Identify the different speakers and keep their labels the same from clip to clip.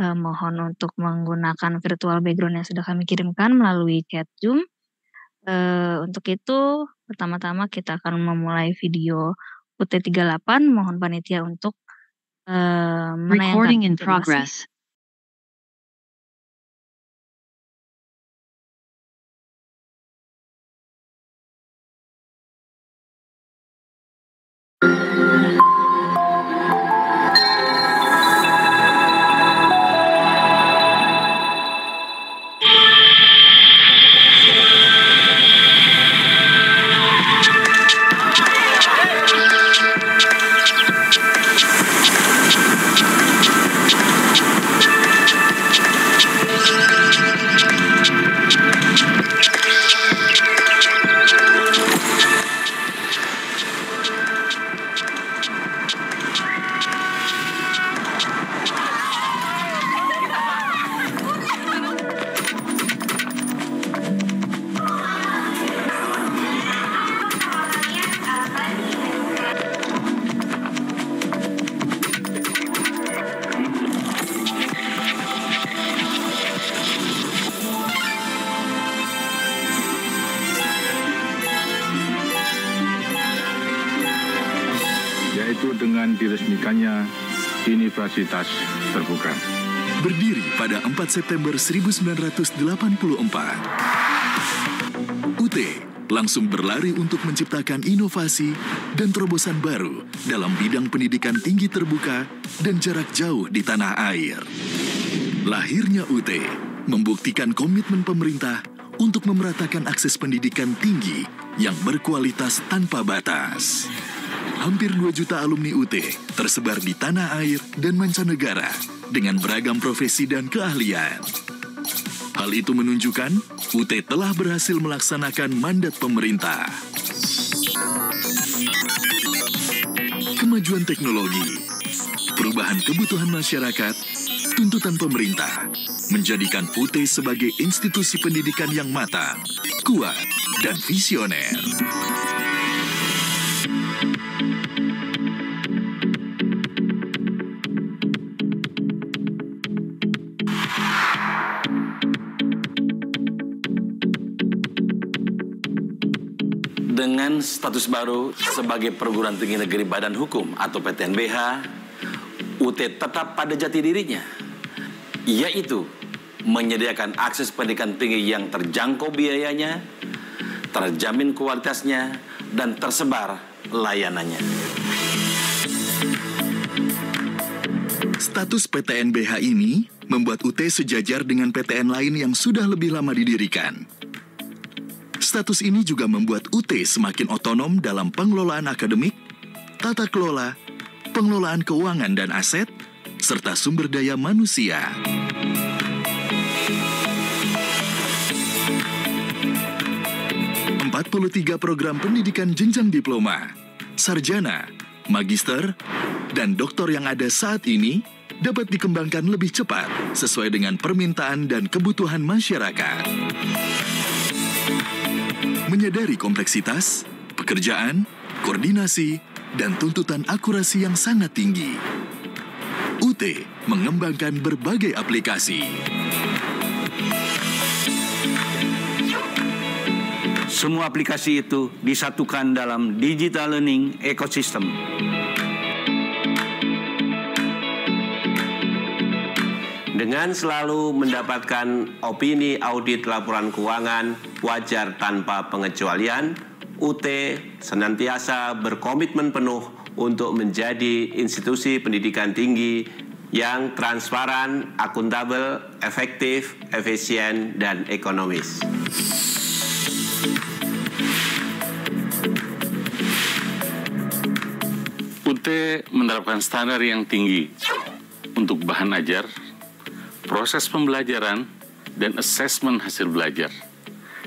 Speaker 1: eh, mohon untuk menggunakan virtual background yang sudah kami kirimkan melalui chat Zoom. Eh, untuk itu, pertama-tama kita akan memulai video UT38. Mohon panitia untuk eh, menayangkan. Recording in progress. Thank you.
Speaker 2: universitas terbuka. Berdiri pada 4 September 1984. UT langsung berlari untuk menciptakan inovasi dan terobosan baru dalam bidang pendidikan tinggi terbuka dan jarak jauh di tanah air. Lahirnya UT membuktikan komitmen pemerintah untuk memeratakan akses pendidikan tinggi yang berkualitas tanpa batas hampir 2 juta alumni UT tersebar di tanah air dan mancanegara dengan beragam profesi dan keahlian. Hal itu menunjukkan UT telah berhasil melaksanakan mandat pemerintah. Kemajuan teknologi, perubahan kebutuhan masyarakat, tuntutan pemerintah menjadikan UT sebagai institusi pendidikan yang matang, kuat, dan visioner.
Speaker 3: dengan status baru sebagai perguruan tinggi negeri badan hukum atau PTNBH, UT tetap pada jati dirinya, yaitu menyediakan akses pendidikan tinggi yang terjangkau biayanya, terjamin kualitasnya, dan
Speaker 2: tersebar layanannya. Status PTNBH ini membuat UT sejajar dengan PTN lain yang sudah lebih lama didirikan. Status ini juga membuat UT semakin otonom dalam pengelolaan akademik, tata kelola, pengelolaan keuangan dan aset, serta sumber daya manusia. Empat tiga program pendidikan jenjang diploma, sarjana, magister, dan doktor yang ada saat ini dapat dikembangkan lebih cepat sesuai dengan permintaan dan kebutuhan masyarakat menyadari kompleksitas, pekerjaan, koordinasi, dan tuntutan akurasi yang sangat tinggi. UT mengembangkan berbagai aplikasi. Semua aplikasi itu disatukan dalam
Speaker 3: digital learning ecosystem. Dengan selalu mendapatkan opini audit laporan keuangan wajar tanpa pengecualian, UT senantiasa berkomitmen penuh untuk menjadi institusi pendidikan tinggi yang transparan, akuntabel, efektif, efisien, dan ekonomis. UT menerapkan standar yang tinggi untuk bahan ajar, proses pembelajaran, dan asesmen hasil belajar.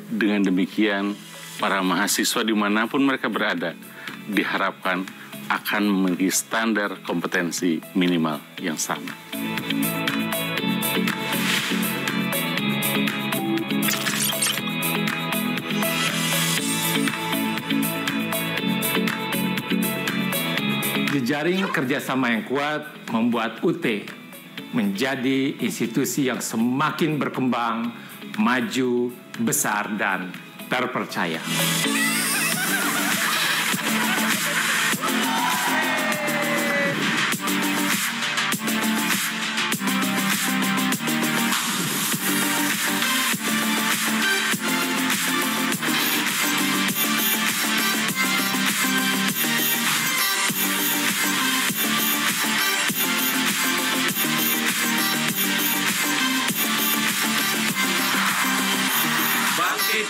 Speaker 3: Dengan demikian, para mahasiswa dimanapun mereka berada diharapkan akan memiliki standar kompetensi minimal yang sama. Jejaring kerjasama yang kuat membuat UT menjadi institusi yang semakin berkembang, maju, besar dan terpercaya.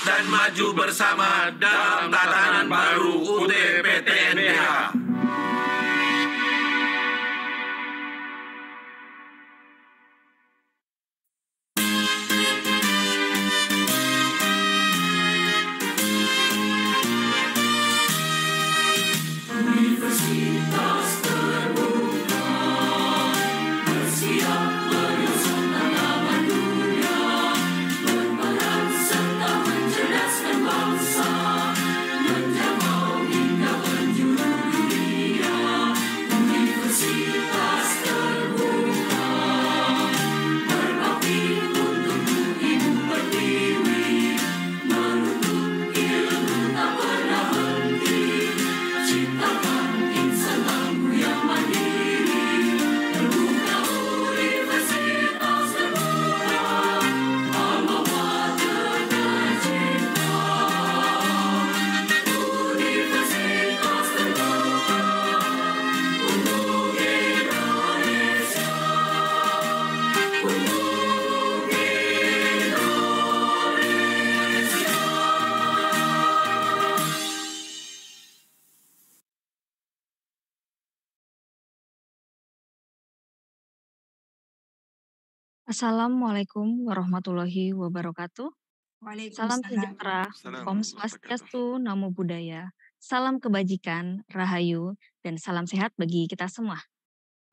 Speaker 3: dan maju bersama dalam tatanan baru UTPTNBH.
Speaker 1: Assalamualaikum warahmatullahi wabarakatuh. Salam sejahtera, Om Swastiastu, Namo Buddhaya, salam kebajikan, rahayu, dan salam sehat bagi kita semua.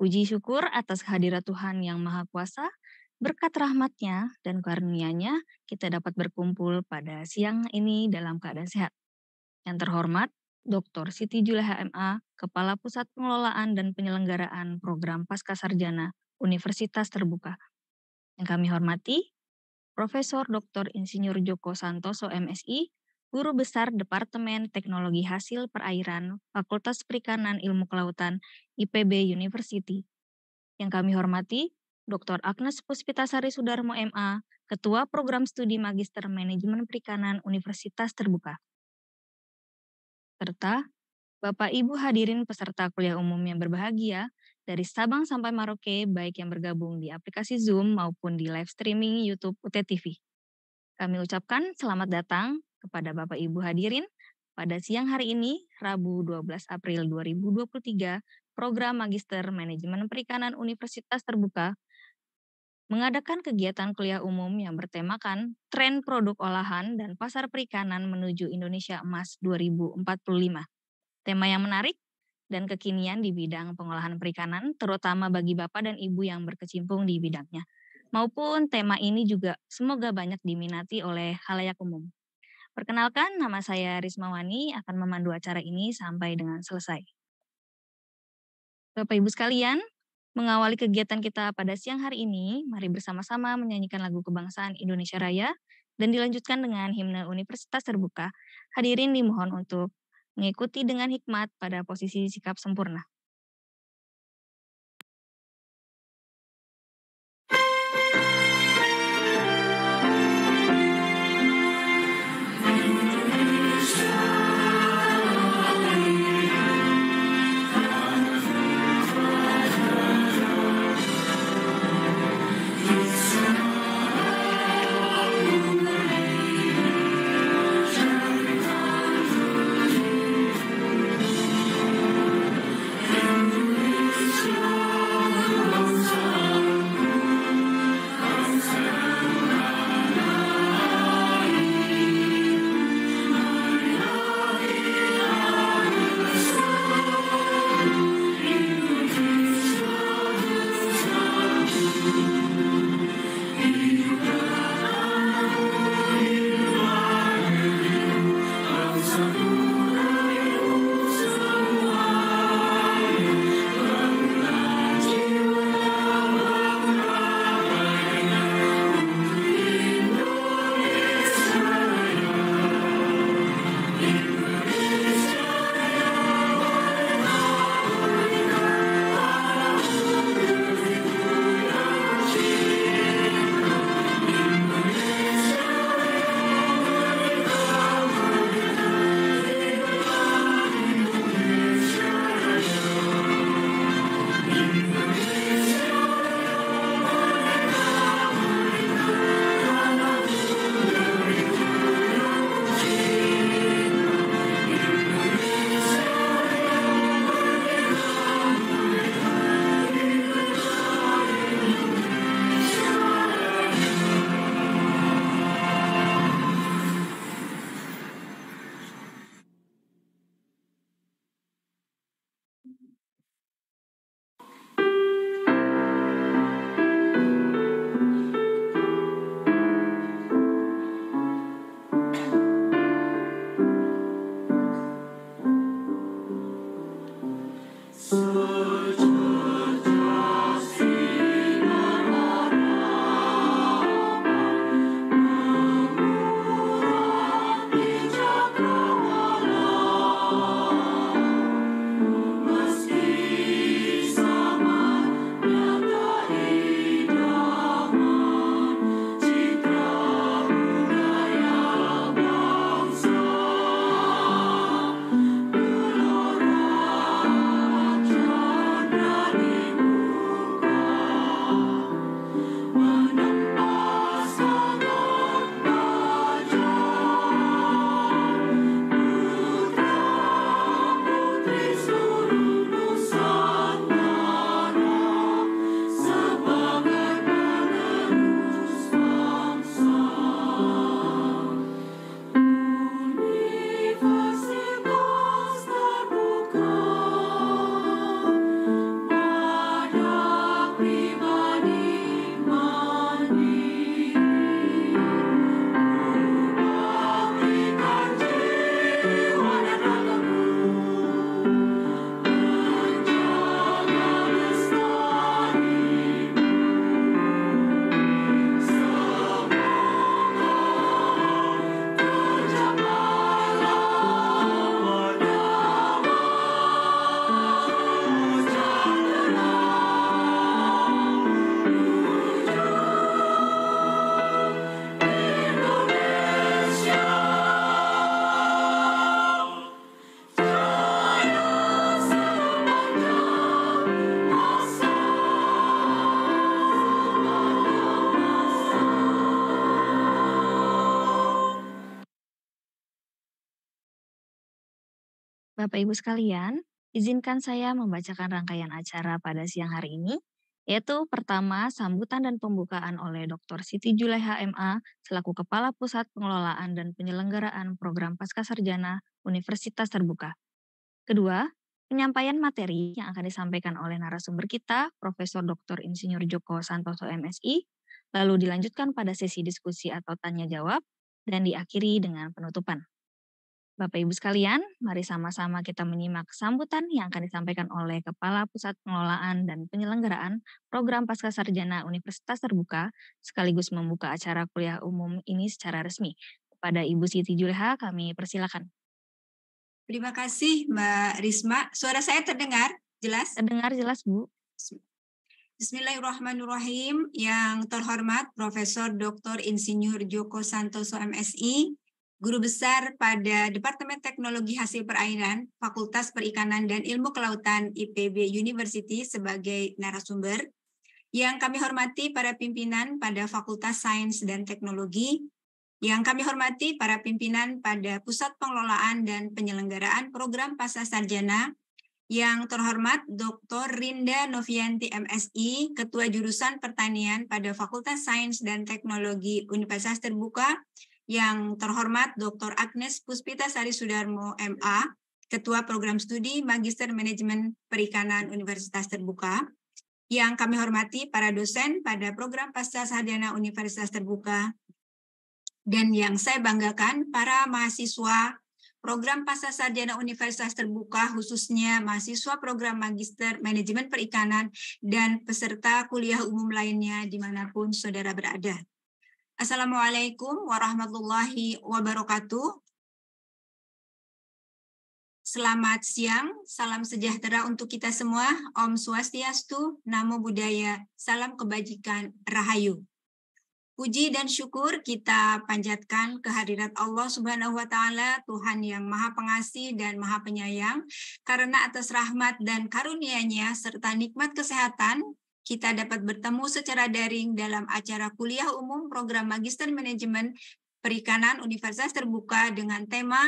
Speaker 1: Puji syukur atas kehadiran Tuhan yang Maha Kuasa, berkat rahmatnya dan karunia-Nya kita dapat berkumpul pada siang ini dalam keadaan sehat. Yang terhormat, Dr. Siti Juleha MA, Kepala Pusat Pengelolaan dan Penyelenggaraan Program Pasca Sarjana Universitas Terbuka yang kami hormati, Profesor Dr. Insinyur Joko Santoso MSI, Guru Besar Departemen Teknologi Hasil Perairan Fakultas Perikanan Ilmu Kelautan IPB University. Yang kami hormati, Dr. Agnes Puspitasari Sudarmo MA, Ketua Program Studi Magister Manajemen Perikanan Universitas Terbuka. Serta Bapak Ibu hadirin peserta kuliah umum yang berbahagia, dari Sabang sampai Maroke, baik yang bergabung di aplikasi Zoom maupun di live streaming YouTube UT TV. Kami ucapkan selamat datang kepada Bapak Ibu hadirin pada siang hari ini, Rabu 12 April 2023, program Magister Manajemen Perikanan Universitas Terbuka mengadakan kegiatan kuliah umum yang bertemakan Tren Produk Olahan dan Pasar Perikanan Menuju Indonesia Emas 2045. Tema yang menarik dan kekinian di bidang pengolahan perikanan, terutama bagi Bapak dan Ibu yang berkecimpung di bidangnya. Maupun tema ini juga semoga banyak diminati oleh halayak umum. Perkenalkan, nama saya Risma Wani akan memandu acara ini sampai dengan selesai. Bapak Ibu sekalian, mengawali kegiatan kita pada siang hari ini, mari bersama-sama menyanyikan lagu kebangsaan Indonesia Raya dan dilanjutkan dengan himne Universitas Terbuka. Hadirin dimohon untuk mengikuti dengan hikmat pada posisi sikap sempurna. Bapak Ibu sekalian, izinkan saya membacakan rangkaian acara pada siang hari ini, yaitu pertama sambutan dan pembukaan oleh Dr. Siti Julaiha MA selaku Kepala Pusat Pengelolaan dan Penyelenggaraan Program Pascasarjana Universitas Terbuka. Kedua, penyampaian materi yang akan disampaikan oleh narasumber kita, Prof. Dr. Insinyur Joko Santoso MSI, lalu dilanjutkan pada sesi diskusi atau tanya jawab dan diakhiri dengan penutupan. Bapak Ibu sekalian, mari sama-sama kita menyimak sambutan yang akan disampaikan oleh Kepala Pusat Pengelolaan dan Penyelenggaraan Program Pasca Sarjana Universitas Terbuka sekaligus membuka acara kuliah umum ini secara resmi. Kepada Ibu Siti Juleha, kami persilakan. Terima kasih
Speaker 4: Mbak Risma. Suara saya terdengar jelas? Terdengar jelas Bu. Bismillahirrahmanirrahim. Yang terhormat Profesor Dr. Insinyur Joko Santoso MSI, guru besar pada Departemen Teknologi Hasil Perairan, Fakultas Perikanan dan Ilmu Kelautan IPB University sebagai narasumber. Yang kami hormati para pimpinan pada Fakultas Sains dan Teknologi, yang kami hormati para pimpinan pada Pusat Pengelolaan dan Penyelenggaraan Program Pasar Sarjana, yang terhormat Dr. Rinda Novianti MSI, Ketua Jurusan Pertanian pada Fakultas Sains dan Teknologi Universitas Terbuka, yang terhormat Dr. Agnes Puspita Sari Sudarmo MA, Ketua Program Studi Magister Manajemen Perikanan Universitas Terbuka, yang kami hormati para dosen pada program Pasca Sarjana Universitas Terbuka, dan yang saya banggakan para mahasiswa program Pasca Sarjana Universitas Terbuka, khususnya mahasiswa program Magister Manajemen Perikanan dan peserta kuliah umum lainnya dimanapun saudara berada. Assalamualaikum warahmatullahi wabarakatuh. Selamat siang, salam sejahtera untuk kita semua. Om Swastiastu, Namo Buddhaya, salam kebajikan, Rahayu. Puji dan syukur kita panjatkan kehadirat Allah Subhanahu wa taala, Tuhan yang Maha Pengasih dan Maha Penyayang, karena atas rahmat dan karunia-Nya serta nikmat kesehatan kita dapat bertemu secara daring dalam acara kuliah umum program Magister Manajemen Perikanan Universitas Terbuka dengan tema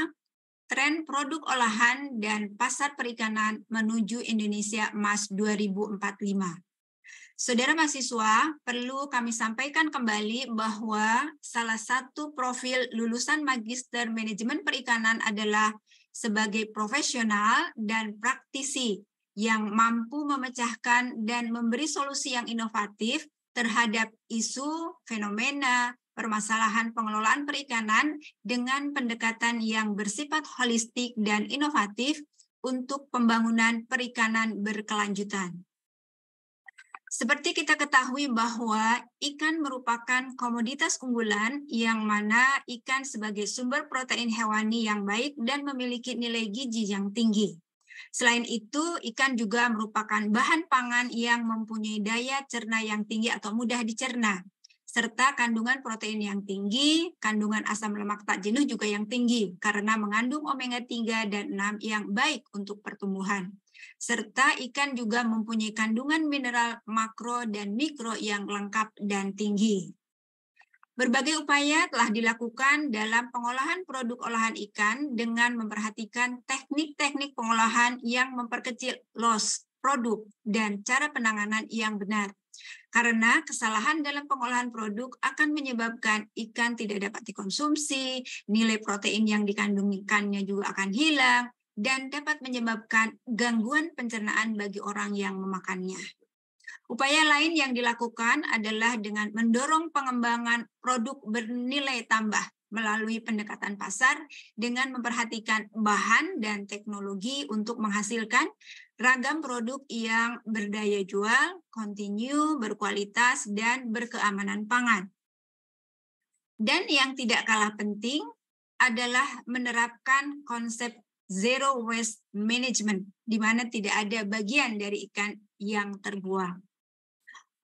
Speaker 4: Tren Produk Olahan dan Pasar Perikanan Menuju Indonesia Emas 2045. Saudara mahasiswa, perlu kami sampaikan kembali bahwa salah satu profil lulusan Magister Manajemen Perikanan adalah sebagai profesional dan praktisi yang mampu memecahkan dan memberi solusi yang inovatif terhadap isu, fenomena, permasalahan pengelolaan perikanan dengan pendekatan yang bersifat holistik dan inovatif untuk pembangunan perikanan berkelanjutan. Seperti kita ketahui bahwa ikan merupakan komoditas unggulan yang mana ikan sebagai sumber protein hewani yang baik dan memiliki nilai gizi yang tinggi. Selain itu, ikan juga merupakan bahan pangan yang mempunyai daya cerna yang tinggi atau mudah dicerna, serta kandungan protein yang tinggi, kandungan asam lemak tak jenuh juga yang tinggi karena mengandung omega 3 dan 6 yang baik untuk pertumbuhan. Serta ikan juga mempunyai kandungan mineral makro dan mikro yang lengkap dan tinggi. Berbagai upaya telah dilakukan dalam pengolahan produk olahan ikan dengan memperhatikan teknik-teknik pengolahan yang memperkecil loss produk dan cara penanganan yang benar. Karena kesalahan dalam pengolahan produk akan menyebabkan ikan tidak dapat dikonsumsi, nilai protein yang dikandung ikannya juga akan hilang, dan dapat menyebabkan gangguan pencernaan bagi orang yang memakannya. Upaya lain yang dilakukan adalah dengan mendorong pengembangan produk bernilai tambah melalui pendekatan pasar dengan memperhatikan bahan dan teknologi untuk menghasilkan ragam produk yang berdaya jual, kontinu, berkualitas, dan berkeamanan pangan. Dan yang tidak kalah penting adalah menerapkan konsep zero waste management, di mana tidak ada bagian dari ikan yang terbuang.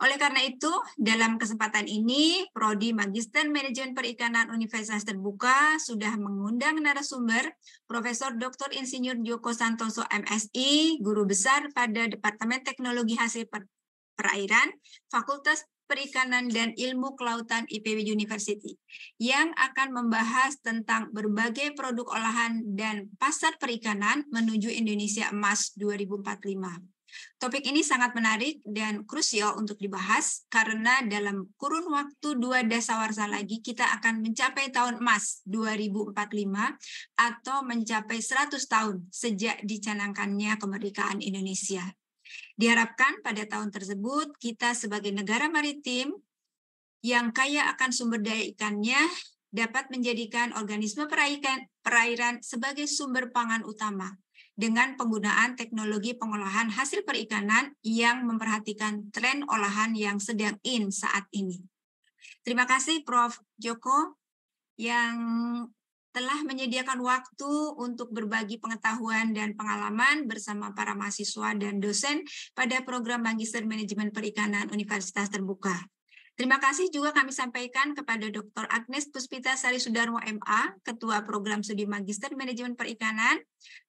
Speaker 4: Oleh karena itu, dalam kesempatan ini, Prodi Magister Manajemen Perikanan Universitas Terbuka sudah mengundang narasumber Profesor Dr. Insinyur Joko Santoso MSI, Guru Besar pada Departemen Teknologi Hasil Perairan, Fakultas Perikanan dan Ilmu Kelautan IPB University yang akan membahas tentang berbagai produk olahan dan pasar perikanan menuju Indonesia Emas 2045. Topik ini sangat menarik dan krusial untuk dibahas karena dalam kurun waktu dua dasawarsa lagi kita akan mencapai tahun emas 2045 atau mencapai 100 tahun sejak dicanangkannya kemerdekaan Indonesia. Diharapkan pada tahun tersebut kita sebagai negara maritim yang kaya akan sumber daya ikannya dapat menjadikan organisme perairan sebagai sumber pangan utama dengan penggunaan teknologi pengolahan hasil perikanan yang memperhatikan tren olahan yang sedang in saat ini. Terima kasih Prof. Joko yang telah menyediakan waktu untuk berbagi pengetahuan dan pengalaman bersama para mahasiswa dan dosen pada program Magister Manajemen Perikanan Universitas Terbuka. Terima kasih juga kami sampaikan kepada Dr. Agnes Puspita Sari Sudarmo MA, Ketua Program Studi Magister Manajemen Perikanan,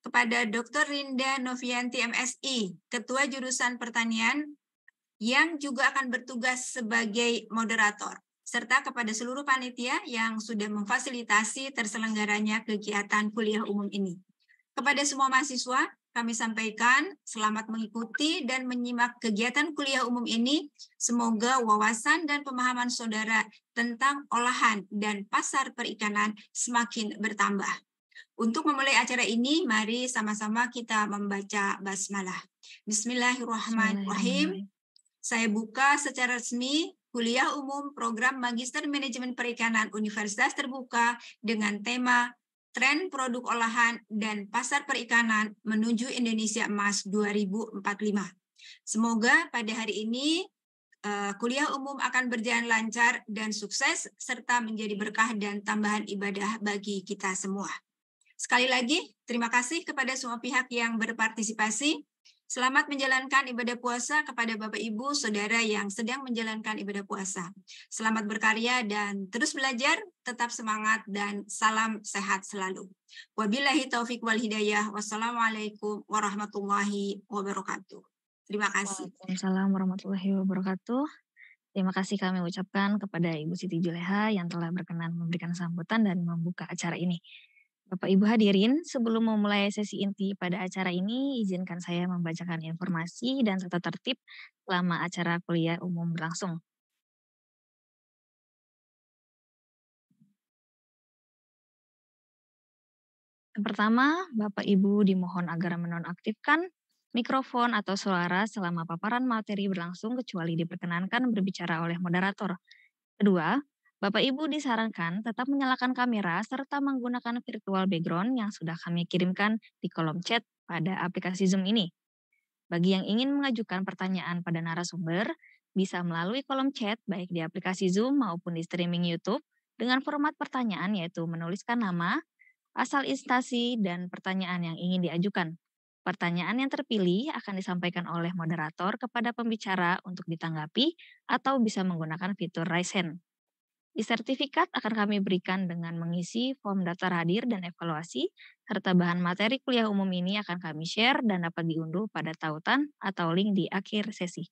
Speaker 4: kepada Dr. Rinda Novianti MSI, Ketua Jurusan Pertanian yang juga akan bertugas sebagai moderator serta kepada seluruh panitia yang sudah memfasilitasi terselenggaranya kegiatan kuliah umum ini. Kepada semua mahasiswa, kami sampaikan. Selamat mengikuti dan menyimak kegiatan kuliah umum ini. Semoga wawasan dan pemahaman saudara tentang olahan dan pasar perikanan semakin bertambah. Untuk memulai acara ini, mari sama-sama kita membaca basmalah. Bismillahirrahmanirrahim. Saya buka secara resmi Kuliah Umum Program Magister Manajemen Perikanan Universitas Terbuka dengan tema tren produk olahan dan pasar perikanan menuju Indonesia Emas 2045. Semoga pada hari ini eh, kuliah umum akan berjalan lancar dan sukses serta menjadi berkah dan tambahan ibadah bagi kita semua. Sekali lagi, terima kasih kepada semua pihak yang berpartisipasi. Selamat menjalankan ibadah puasa kepada Bapak Ibu, Saudara yang sedang menjalankan ibadah puasa. Selamat berkarya dan terus belajar, tetap semangat dan salam sehat selalu. Wabillahi taufik wal hidayah. Wassalamualaikum
Speaker 1: warahmatullahi wabarakatuh.
Speaker 4: Terima kasih.
Speaker 1: Waalaikumsalam warahmatullahi wabarakatuh. Terima kasih kami ucapkan kepada Ibu Siti Juleha yang telah berkenan memberikan sambutan dan membuka acara ini. Bapak Ibu hadirin, sebelum memulai sesi inti pada acara ini, izinkan saya membacakan informasi dan tata tertib selama acara kuliah umum berlangsung. Yang pertama, Bapak Ibu dimohon agar menonaktifkan mikrofon atau suara selama paparan materi berlangsung kecuali diperkenankan berbicara oleh moderator. Kedua, Bapak Ibu disarankan tetap menyalakan kamera serta menggunakan virtual background yang sudah kami kirimkan di kolom chat pada aplikasi Zoom ini. Bagi yang ingin mengajukan pertanyaan pada narasumber, bisa melalui kolom chat baik di aplikasi Zoom maupun di streaming YouTube dengan format pertanyaan yaitu menuliskan nama, asal instansi, dan pertanyaan yang ingin diajukan. Pertanyaan yang terpilih akan disampaikan oleh moderator kepada pembicara untuk ditanggapi atau bisa menggunakan fitur Raise Hand. Di sertifikat akan kami berikan dengan mengisi form daftar hadir dan evaluasi, serta bahan materi kuliah umum ini akan kami share dan dapat diunduh pada tautan atau link di akhir sesi.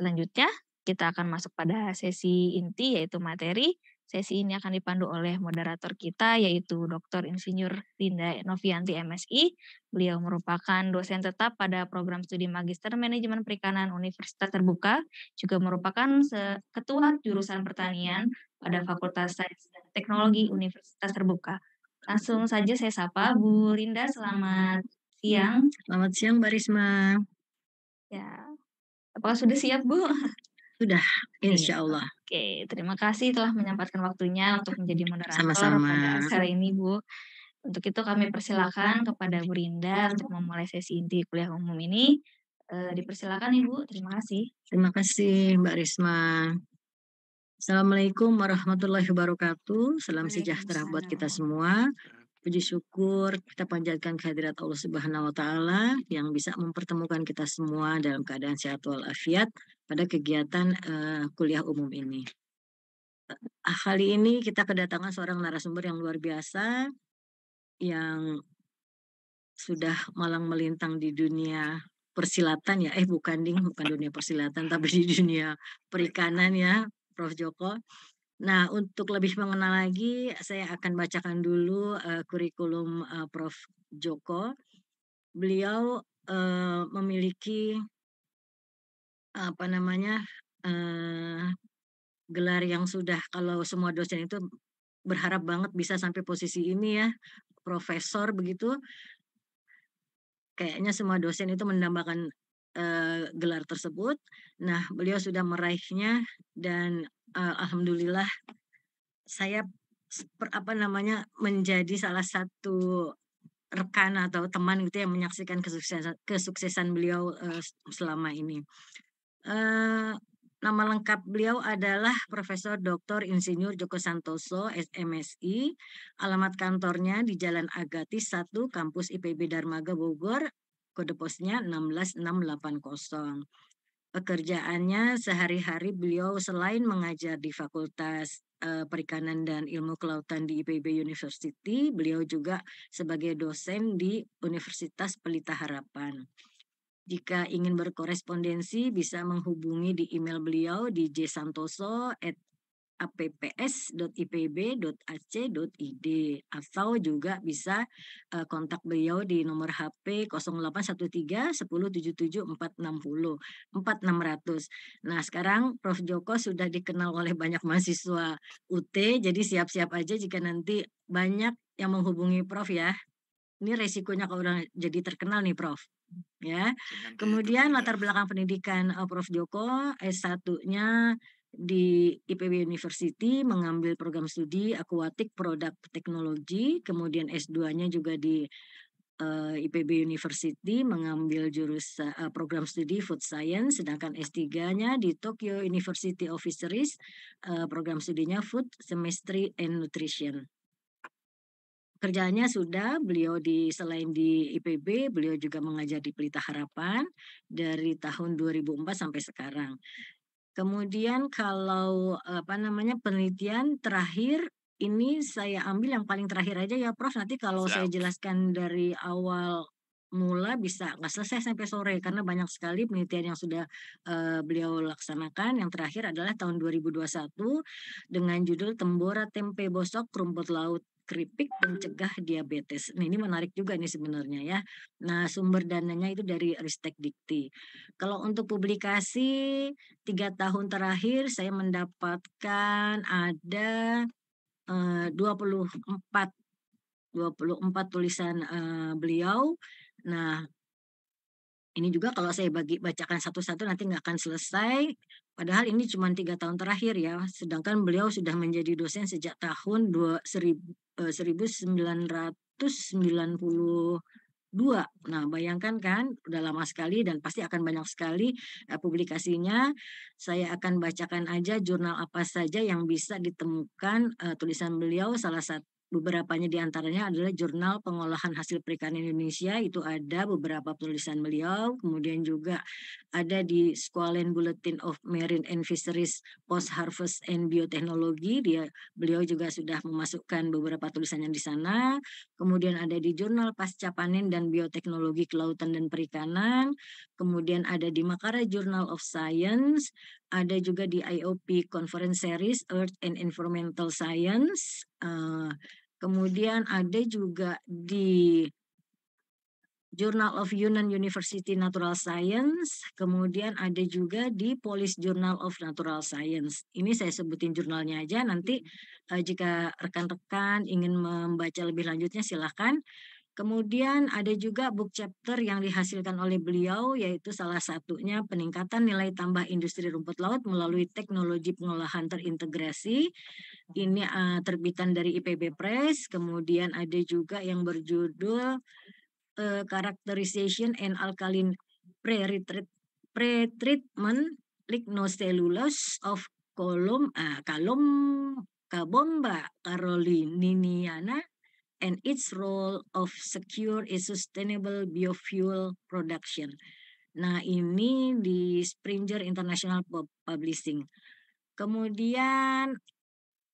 Speaker 1: Selanjutnya, kita akan masuk pada sesi inti yaitu materi Sesi ini akan dipandu oleh moderator kita yaitu Dr. Insinyur Linda Novianti MSI. Beliau merupakan dosen tetap pada program studi Magister Manajemen Perikanan Universitas Terbuka, juga merupakan ketua jurusan pertanian pada Fakultas Sains dan Teknologi Universitas Terbuka. Langsung saja saya sapa Bu Linda, selamat siang. Selamat siang Barisma. Ya. Apakah sudah siap, Bu? Sudah, iya, insya Allah. Oke, terima kasih telah menyempatkan waktunya untuk menjadi moderator Sama-sama. pada hari ini, Bu. Untuk itu kami persilakan kepada Bu Rinda untuk memulai sesi inti kuliah umum ini. E, dipersilakan Ibu, terima kasih.
Speaker 5: Terima kasih Mbak Risma. Assalamualaikum warahmatullahi wabarakatuh. Salam sejahtera buat kita semua puji syukur kita panjatkan kehadirat Allah Subhanahu wa taala yang bisa mempertemukan kita semua dalam keadaan sehat walafiat pada kegiatan uh, kuliah umum ini. Uh, kali ini kita kedatangan seorang narasumber yang luar biasa yang sudah malang melintang di dunia persilatan ya eh bukan ding bukan dunia persilatan tapi di dunia perikanan ya Prof Joko Nah, untuk lebih mengenal lagi, saya akan bacakan dulu uh, kurikulum uh, Prof. Joko. Beliau uh, memiliki apa namanya uh, gelar yang sudah kalau semua dosen itu berharap banget bisa sampai posisi ini ya, profesor begitu. Kayaknya semua dosen itu mendambakan uh, gelar tersebut. Nah, beliau sudah meraihnya dan uh, alhamdulillah saya apa namanya menjadi salah satu rekan atau teman gitu ya yang menyaksikan kesuksesan kesuksesan beliau uh, selama ini. Uh, nama lengkap beliau adalah Profesor Dr. Insinyur Joko Santoso, SMSI. Alamat kantornya di Jalan Agati 1, Kampus IPB Darmaga Bogor. Kode posnya 16680 pekerjaannya sehari-hari beliau selain mengajar di Fakultas eh, Perikanan dan Ilmu Kelautan di IPB University, beliau juga sebagai dosen di Universitas Pelita Harapan. Jika ingin berkorespondensi, bisa menghubungi di email beliau di jsantoso apps.ipb.ac.id atau juga bisa eh, kontak beliau di nomor HP 0813 1077 460 4600. Nah, sekarang Prof Joko sudah dikenal oleh banyak mahasiswa UT, jadi siap-siap aja jika nanti banyak yang menghubungi Prof ya. Ini resikonya kalau udah jadi terkenal nih Prof ya. Gitu Kemudian latar belakang pendidikan eh, Prof Joko S1-nya di IPB University mengambil program studi akuatik produk teknologi, kemudian S2-nya juga di uh, eh, IPB University mengambil jurusan uh, eh, program studi food science, sedangkan S3-nya di Tokyo University of Fisheries, uh, program studinya food, chemistry, and nutrition. kerjanya sudah, beliau di selain di IPB, beliau juga mengajar di Pelita Harapan dari tahun 2004 sampai sekarang. Kemudian kalau apa namanya penelitian terakhir ini saya ambil yang paling terakhir aja ya Prof. Nanti kalau Siap. saya jelaskan dari awal mula bisa nggak selesai sampai sore karena banyak sekali penelitian yang sudah uh, beliau laksanakan. Yang terakhir adalah tahun 2021 dengan judul Tembora Tempe Bosok Rumput Laut keripik pencegah diabetes. Nah, ini menarik juga ini sebenarnya ya. Nah, sumber dananya itu dari Ristek Dikti. Kalau untuk publikasi tiga tahun terakhir saya mendapatkan ada uh, 24 24 tulisan uh, beliau. Nah, ini juga kalau saya bagi bacakan satu-satu nanti nggak akan selesai Padahal ini cuma tiga tahun terakhir ya, sedangkan beliau sudah menjadi dosen sejak tahun 1992. Eh, nah, bayangkan kan, udah lama sekali dan pasti akan banyak sekali eh, publikasinya. Saya akan bacakan aja jurnal apa saja yang bisa ditemukan eh, tulisan beliau. Salah satu beberapa Beberapanya diantaranya adalah jurnal pengolahan hasil perikanan Indonesia, itu ada beberapa tulisan beliau, kemudian juga ada di Squalene Bulletin of Marine and Fisheries Post Harvest and Biotechnology, dia beliau juga sudah memasukkan beberapa tulisannya di sana, kemudian ada di jurnal pasca panen dan bioteknologi kelautan dan perikanan, kemudian ada di Makara Journal of Science, ada juga di IOP Conference Series Earth and Environmental Science, uh, kemudian ada juga di Journal of Yunnan University Natural Science, kemudian ada juga di Polish Journal of Natural Science. Ini saya sebutin jurnalnya aja, nanti uh, jika rekan-rekan ingin membaca lebih lanjutnya silahkan. Kemudian ada juga book chapter yang dihasilkan oleh beliau yaitu salah satunya peningkatan nilai tambah industri rumput laut melalui teknologi pengolahan terintegrasi. Ini uh, terbitan dari IPB Press. Kemudian ada juga yang berjudul uh, Characterization and Alkaline Pre-Treatment Lignocellulose of Colum, uh, eh, Kalum Kabomba, Caroliniana and its role of secure and sustainable biofuel production. Nah, ini di Springer International Publishing. Kemudian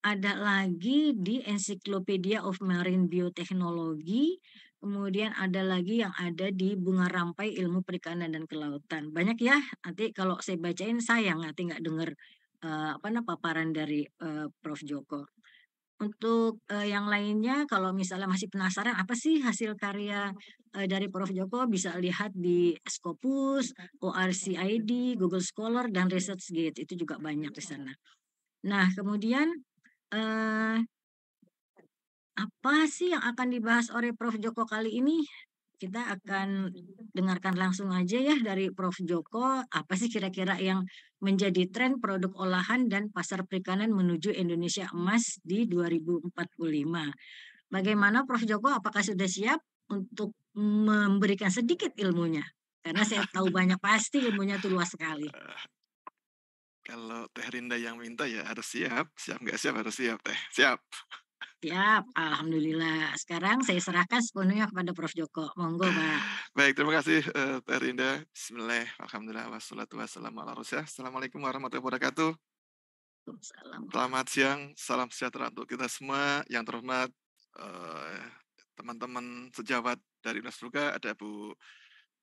Speaker 5: ada lagi di Encyclopedia of Marine Biotechnology, kemudian ada lagi yang ada di Bunga Rampai Ilmu Perikanan dan Kelautan. Banyak ya, nanti kalau saya bacain sayang nanti nggak dengar uh, eh, apa nah, paparan dari uh, Prof Joko. Untuk, uh, yang lainnya kalau misalnya masih penasaran apa sih hasil karya, uh, dari Prof. Joko bisa lihat di Scopus, ORCID, Google Scholar, dan ResearchGate itu juga banyak di sana. Nah kemudian, uh, apa sih yang akan dibahas oleh Prof. Joko kali ini? kita akan hmm. dengarkan langsung aja ya dari Prof. Joko, apa sih kira-kira yang menjadi tren produk olahan dan pasar perikanan menuju Indonesia emas di 2045. Bagaimana Prof. Joko, apakah sudah siap untuk memberikan sedikit ilmunya? Karena saya tahu banyak pasti ilmunya itu luas sekali.
Speaker 6: Kalau Teh Rinda yang minta ya harus siap, siap nggak siap harus siap Teh, siap.
Speaker 5: Siap, Alhamdulillah. Sekarang saya serahkan sepenuhnya kepada Prof. Joko. Monggo, Pak.
Speaker 6: Baik, terima kasih uh, Teh Rinda. Bismillah, Alhamdulillah, Wassalamualaikum wassalamu ala Assalamualaikum warahmatullahi wabarakatuh. Salam. Selamat siang, salam sejahtera untuk kita semua. Yang terhormat eh, teman-teman sejawat dari Unas Luka, ada Bu uh,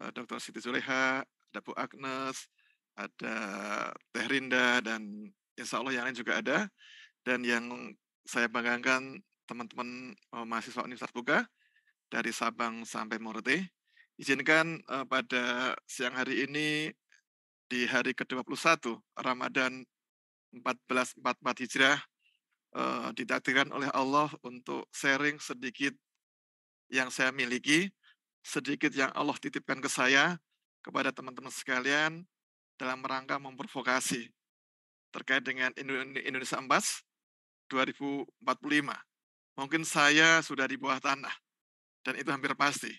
Speaker 6: eh, Dr. Siti Zuleha, ada Bu Agnes, ada Teh Rinda, dan insya Allah yang lain juga ada. Dan yang saya banggakan teman-teman uh, mahasiswa Universitas Buka dari Sabang sampai Morte. Izinkan uh, pada siang hari ini di hari ke-21 Ramadan 1444 Hijrah uh, ditakdirkan oleh Allah untuk sharing sedikit yang saya miliki, sedikit yang Allah titipkan ke saya kepada teman-teman sekalian dalam rangka memprovokasi terkait dengan Indonesia Emas 2045, mungkin saya sudah di bawah tanah. Dan itu hampir pasti.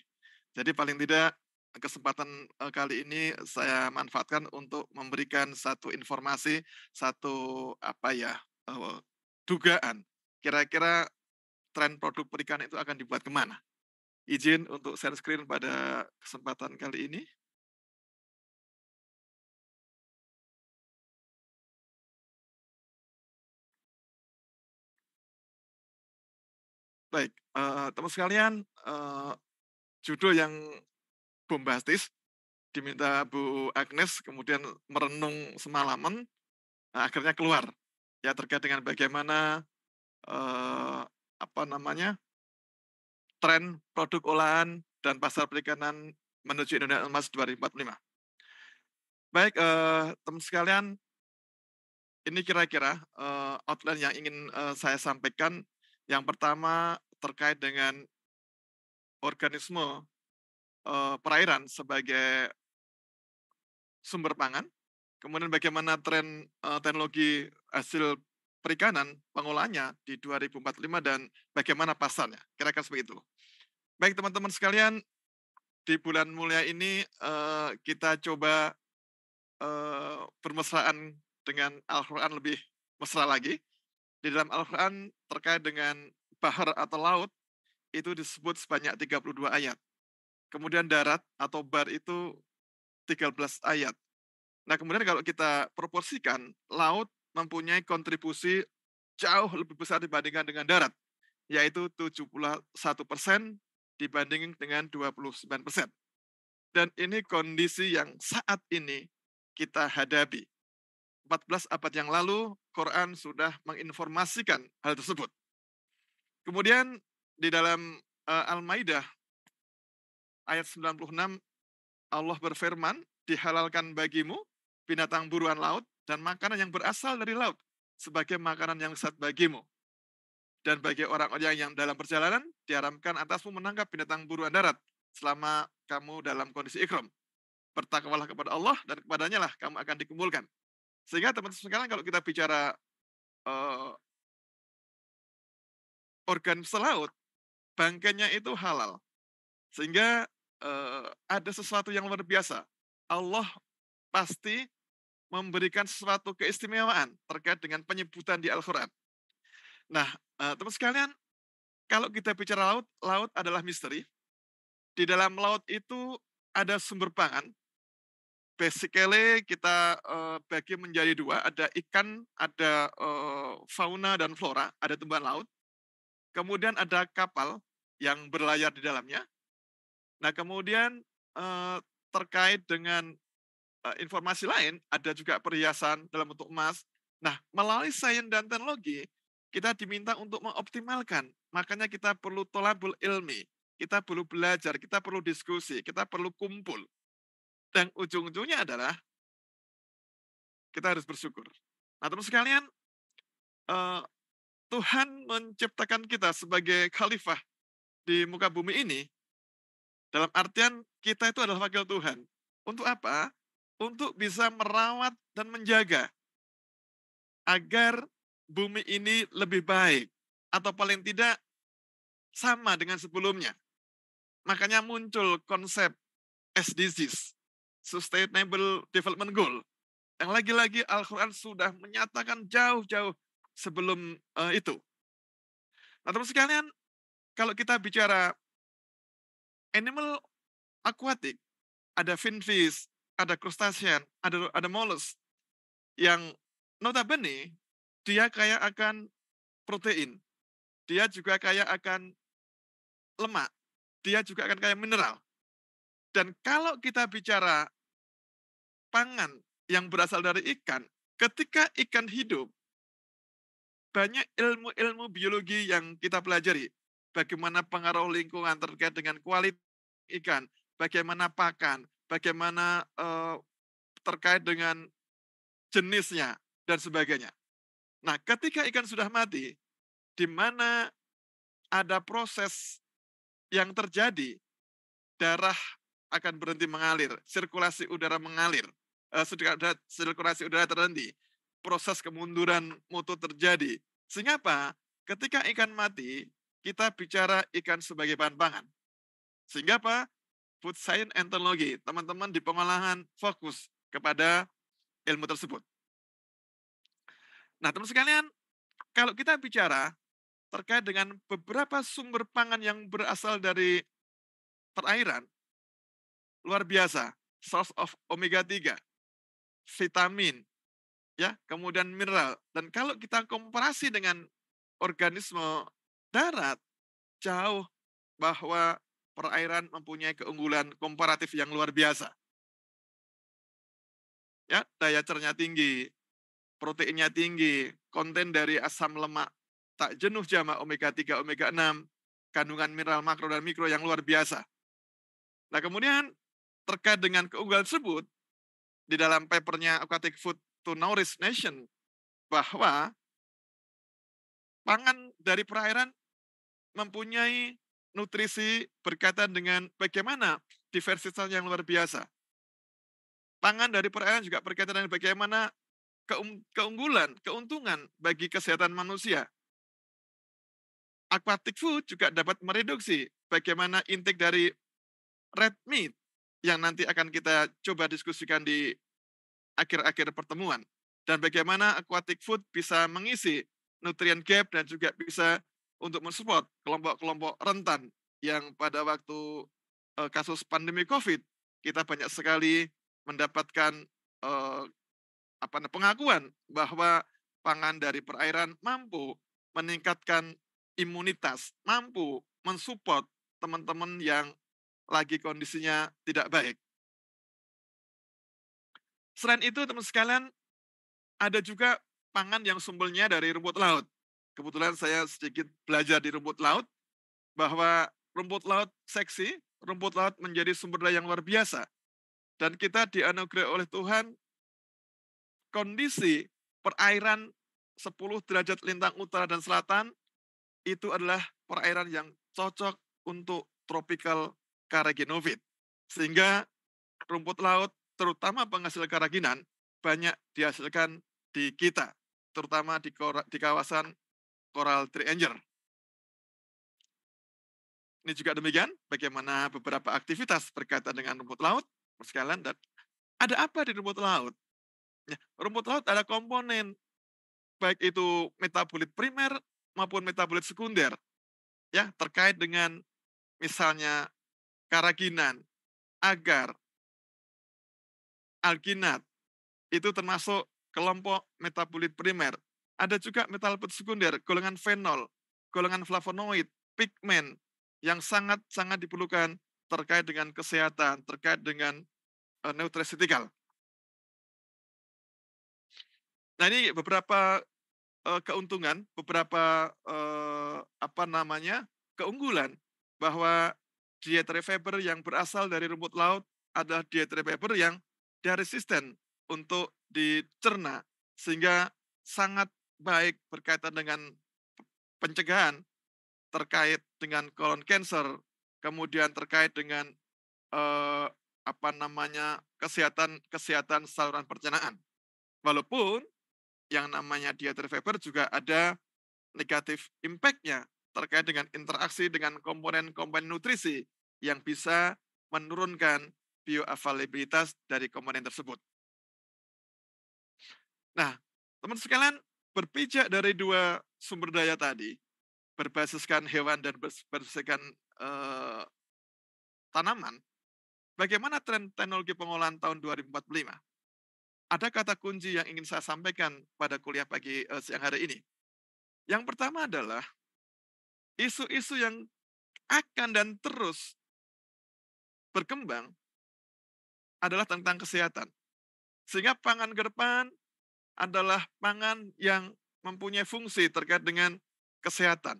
Speaker 6: Jadi paling tidak kesempatan eh, kali ini saya manfaatkan untuk memberikan satu informasi, satu apa ya, eh, dugaan. Kira-kira tren produk perikanan itu akan dibuat kemana? Izin untuk share screen pada kesempatan kali ini. Baik, uh, eh, teman sekalian, uh, eh, judul yang bombastis diminta Bu Agnes kemudian merenung semalaman, uh, akhirnya keluar ya terkait dengan bagaimana uh, apa namanya tren produk olahan dan pasar perikanan menuju Indonesia Emas 2045. Baik, uh, teman sekalian, ini kira-kira uh, outline yang ingin uh, saya sampaikan yang pertama terkait dengan organisme perairan sebagai sumber pangan. Kemudian bagaimana tren teknologi hasil perikanan pengolahannya di 2045 dan bagaimana pasarnya. Kira-kira seperti itu. Baik teman-teman sekalian, di bulan mulia ini kita coba bermesraan dengan Al-Quran lebih mesra lagi. Di dalam Al-Quran terkait dengan bahar atau laut itu disebut sebanyak 32 ayat. Kemudian darat atau bar itu 13 ayat. Nah kemudian kalau kita proporsikan, laut mempunyai kontribusi jauh lebih besar dibandingkan dengan darat, yaitu 71 persen dibanding dengan 29 persen. Dan ini kondisi yang saat ini kita hadapi. 14 abad yang lalu Quran sudah menginformasikan hal tersebut. Kemudian di dalam uh, Al-Maidah ayat 96 Allah berfirman, dihalalkan bagimu binatang buruan laut dan makanan yang berasal dari laut sebagai makanan yang lezat bagimu. Dan bagi orang-orang yang dalam perjalanan, diharamkan atasmu menangkap binatang buruan darat selama kamu dalam kondisi ikram. Bertakwalah kepada Allah dan kepadanya lah kamu akan dikumpulkan. Sehingga teman-teman sekarang kalau kita bicara uh, organ selaut, bangkainya itu halal. Sehingga uh, ada sesuatu yang luar biasa. Allah pasti memberikan sesuatu keistimewaan terkait dengan penyebutan di Al-Quran. Nah, uh, teman sekalian, kalau kita bicara laut, laut adalah misteri. Di dalam laut itu ada sumber pangan, basically kita uh, bagi menjadi dua, ada ikan, ada uh, fauna dan flora, ada tumbuhan laut. Kemudian ada kapal yang berlayar di dalamnya. Nah, kemudian uh, terkait dengan uh, informasi lain, ada juga perhiasan dalam bentuk emas. Nah, melalui sains dan teknologi, kita diminta untuk mengoptimalkan. Makanya kita perlu tolabul ilmi, kita perlu belajar, kita perlu diskusi, kita perlu kumpul dan ujung-ujungnya adalah kita harus bersyukur. Nah, teman sekalian, eh, Tuhan menciptakan kita sebagai khalifah di muka bumi ini dalam artian kita itu adalah wakil Tuhan. Untuk apa? Untuk bisa merawat dan menjaga agar bumi ini lebih baik atau paling tidak sama dengan sebelumnya. Makanya muncul konsep SDGs Sustainable Development Goal. Yang lagi-lagi Al-Quran sudah menyatakan jauh-jauh sebelum uh, itu. Nah, terus sekalian, kalau kita bicara animal aquatic, ada finfish, ada crustacean, ada ada mollus yang notabene dia kaya akan protein. Dia juga kaya akan lemak. Dia juga akan kaya mineral. Dan kalau kita bicara pangan yang berasal dari ikan, ketika ikan hidup, banyak ilmu-ilmu biologi yang kita pelajari. Bagaimana pengaruh lingkungan terkait dengan kualitas ikan, bagaimana pakan, bagaimana uh, terkait dengan jenisnya, dan sebagainya. Nah, ketika ikan sudah mati, di mana ada proses yang terjadi, darah akan berhenti mengalir, sirkulasi udara mengalir, uh, sirkulasi udara terhenti, proses kemunduran mutu terjadi. Sehingga apa? Ketika ikan mati, kita bicara ikan sebagai bahan pangan. Sehingga apa? Food science and technology, teman-teman di pengolahan fokus kepada ilmu tersebut. Nah, teman sekalian, kalau kita bicara terkait dengan beberapa sumber pangan yang berasal dari perairan, luar biasa, source of omega 3, vitamin, ya, kemudian mineral. Dan kalau kita komparasi dengan organisme darat, jauh bahwa perairan mempunyai keunggulan komparatif yang luar biasa. Ya, daya cernya tinggi, proteinnya tinggi, konten dari asam lemak tak jenuh jama omega 3, omega 6, kandungan mineral makro dan mikro yang luar biasa. Nah, kemudian terkait dengan keunggulan tersebut di dalam papernya Aquatic Food to Nourish Nation bahwa pangan dari perairan mempunyai nutrisi berkaitan dengan bagaimana diversitas yang luar biasa. Pangan dari perairan juga berkaitan dengan bagaimana keunggulan, keuntungan bagi kesehatan manusia. Aquatic food juga dapat mereduksi bagaimana intake dari red meat yang nanti akan kita coba diskusikan di akhir-akhir pertemuan dan bagaimana aquatic food bisa mengisi nutrien gap dan juga bisa untuk mensupport kelompok-kelompok rentan yang pada waktu uh, kasus pandemi Covid kita banyak sekali mendapatkan uh, apa pengakuan bahwa pangan dari perairan mampu meningkatkan imunitas, mampu mensupport teman-teman yang lagi kondisinya tidak baik. Selain itu, teman sekalian, ada juga pangan yang sumbernya dari rumput laut. Kebetulan saya sedikit belajar di rumput laut, bahwa rumput laut seksi, rumput laut menjadi sumber daya yang luar biasa. Dan kita dianugerahi oleh Tuhan kondisi perairan 10 derajat lintang utara dan selatan itu adalah perairan yang cocok untuk tropical karaginovit. Sehingga rumput laut, terutama penghasil karaginan, banyak dihasilkan di kita, terutama di, kor- di kawasan Coral Triangle. Ini juga demikian, bagaimana beberapa aktivitas berkaitan dengan rumput laut. Sekalian, dan ada apa di rumput laut? Ya, rumput laut ada komponen, baik itu metabolit primer maupun metabolit sekunder. Ya, terkait dengan misalnya karakinan, agar, alginat Itu termasuk kelompok metabolit primer. Ada juga metabolit sekunder, golongan fenol, golongan flavonoid, pigmen, yang sangat-sangat diperlukan terkait dengan kesehatan, terkait dengan uh, nutraceutical. Nah ini beberapa uh, keuntungan, beberapa uh, apa namanya keunggulan bahwa dietary fiber yang berasal dari rumput laut adalah dietary fiber yang dia resisten untuk dicerna sehingga sangat baik berkaitan dengan pencegahan terkait dengan kolon cancer, kemudian terkait dengan eh, apa namanya kesehatan kesehatan saluran pencernaan. Walaupun yang namanya dietary fiber juga ada negatif impactnya terkait dengan interaksi dengan komponen-komponen nutrisi yang bisa menurunkan bioavailabilitas dari komponen tersebut. Nah, teman sekalian, berpijak dari dua sumber daya tadi, berbasiskan hewan dan berbasiskan eh, tanaman, bagaimana tren teknologi pengolahan tahun 2045? Ada kata kunci yang ingin saya sampaikan pada kuliah pagi eh, siang hari ini. Yang pertama adalah isu-isu yang akan dan terus berkembang adalah tentang kesehatan. Sehingga pangan ke depan adalah pangan yang mempunyai fungsi terkait dengan kesehatan.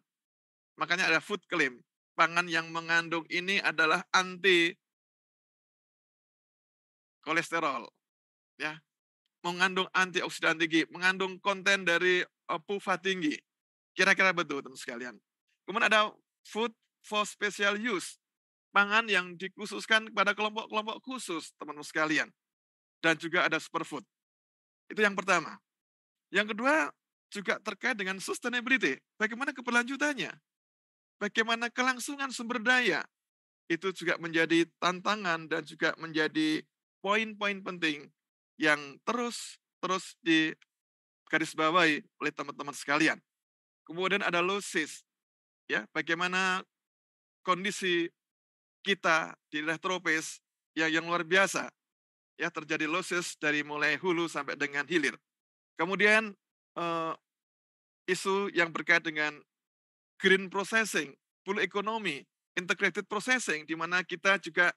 Speaker 6: Makanya ada food claim. Pangan yang mengandung ini adalah anti kolesterol. Ya. Mengandung antioksidan tinggi, mengandung konten dari eh, pufa tinggi. Kira-kira betul teman sekalian. Kemudian ada food for special use, pangan yang dikhususkan kepada kelompok-kelompok khusus, teman-teman sekalian. Dan juga ada superfood. Itu yang pertama. Yang kedua juga terkait dengan sustainability. Bagaimana keberlanjutannya? Bagaimana kelangsungan sumber daya? Itu juga menjadi tantangan dan juga menjadi poin-poin penting yang terus terus di garis oleh teman-teman sekalian. Kemudian ada losis, ya bagaimana kondisi kita di daerah tropis yang yang luar biasa ya terjadi losses dari mulai hulu sampai dengan hilir. Kemudian uh, isu yang berkait dengan green processing, full economy integrated processing di mana kita juga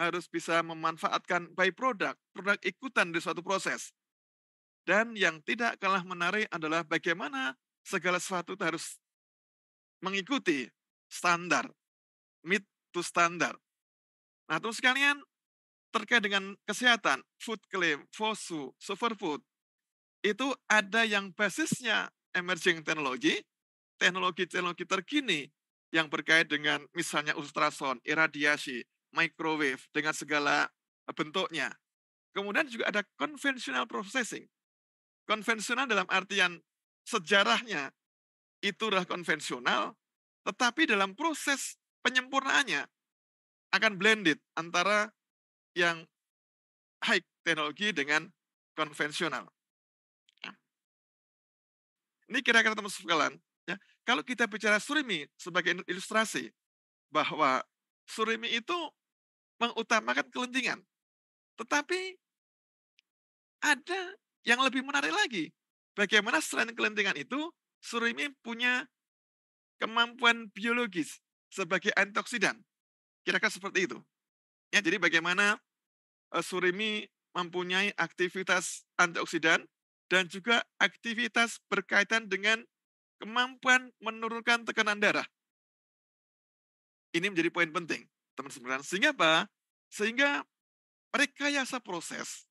Speaker 6: harus bisa memanfaatkan by product, produk ikutan di suatu proses. Dan yang tidak kalah menarik adalah bagaimana segala sesuatu itu harus mengikuti standar, meet to standar. Nah, terus sekalian, terkait dengan kesehatan, food claim, FOSU, superfood, itu ada yang basisnya emerging technology, teknologi-teknologi terkini yang berkait dengan misalnya ultrason, iradiasi, microwave, dengan segala eh, bentuknya. Kemudian juga ada conventional processing. Konvensional dalam artian sejarahnya itu adalah konvensional, tetapi dalam proses penyempurnaannya akan blended antara yang high teknologi dengan konvensional. Ya. Ini kira-kira teman sekalian, ya, kalau kita bicara surimi sebagai ilustrasi bahwa surimi itu mengutamakan kelentingan. Tetapi ada yang lebih menarik lagi. Bagaimana selain kelentingan itu, surimi punya kemampuan biologis sebagai antioksidan. Kira-kira seperti itu. Ya, jadi bagaimana eh, surimi mempunyai aktivitas antioksidan dan juga aktivitas berkaitan dengan kemampuan menurunkan tekanan darah. Ini menjadi poin penting, teman teman Sehingga apa? Sehingga rekayasa proses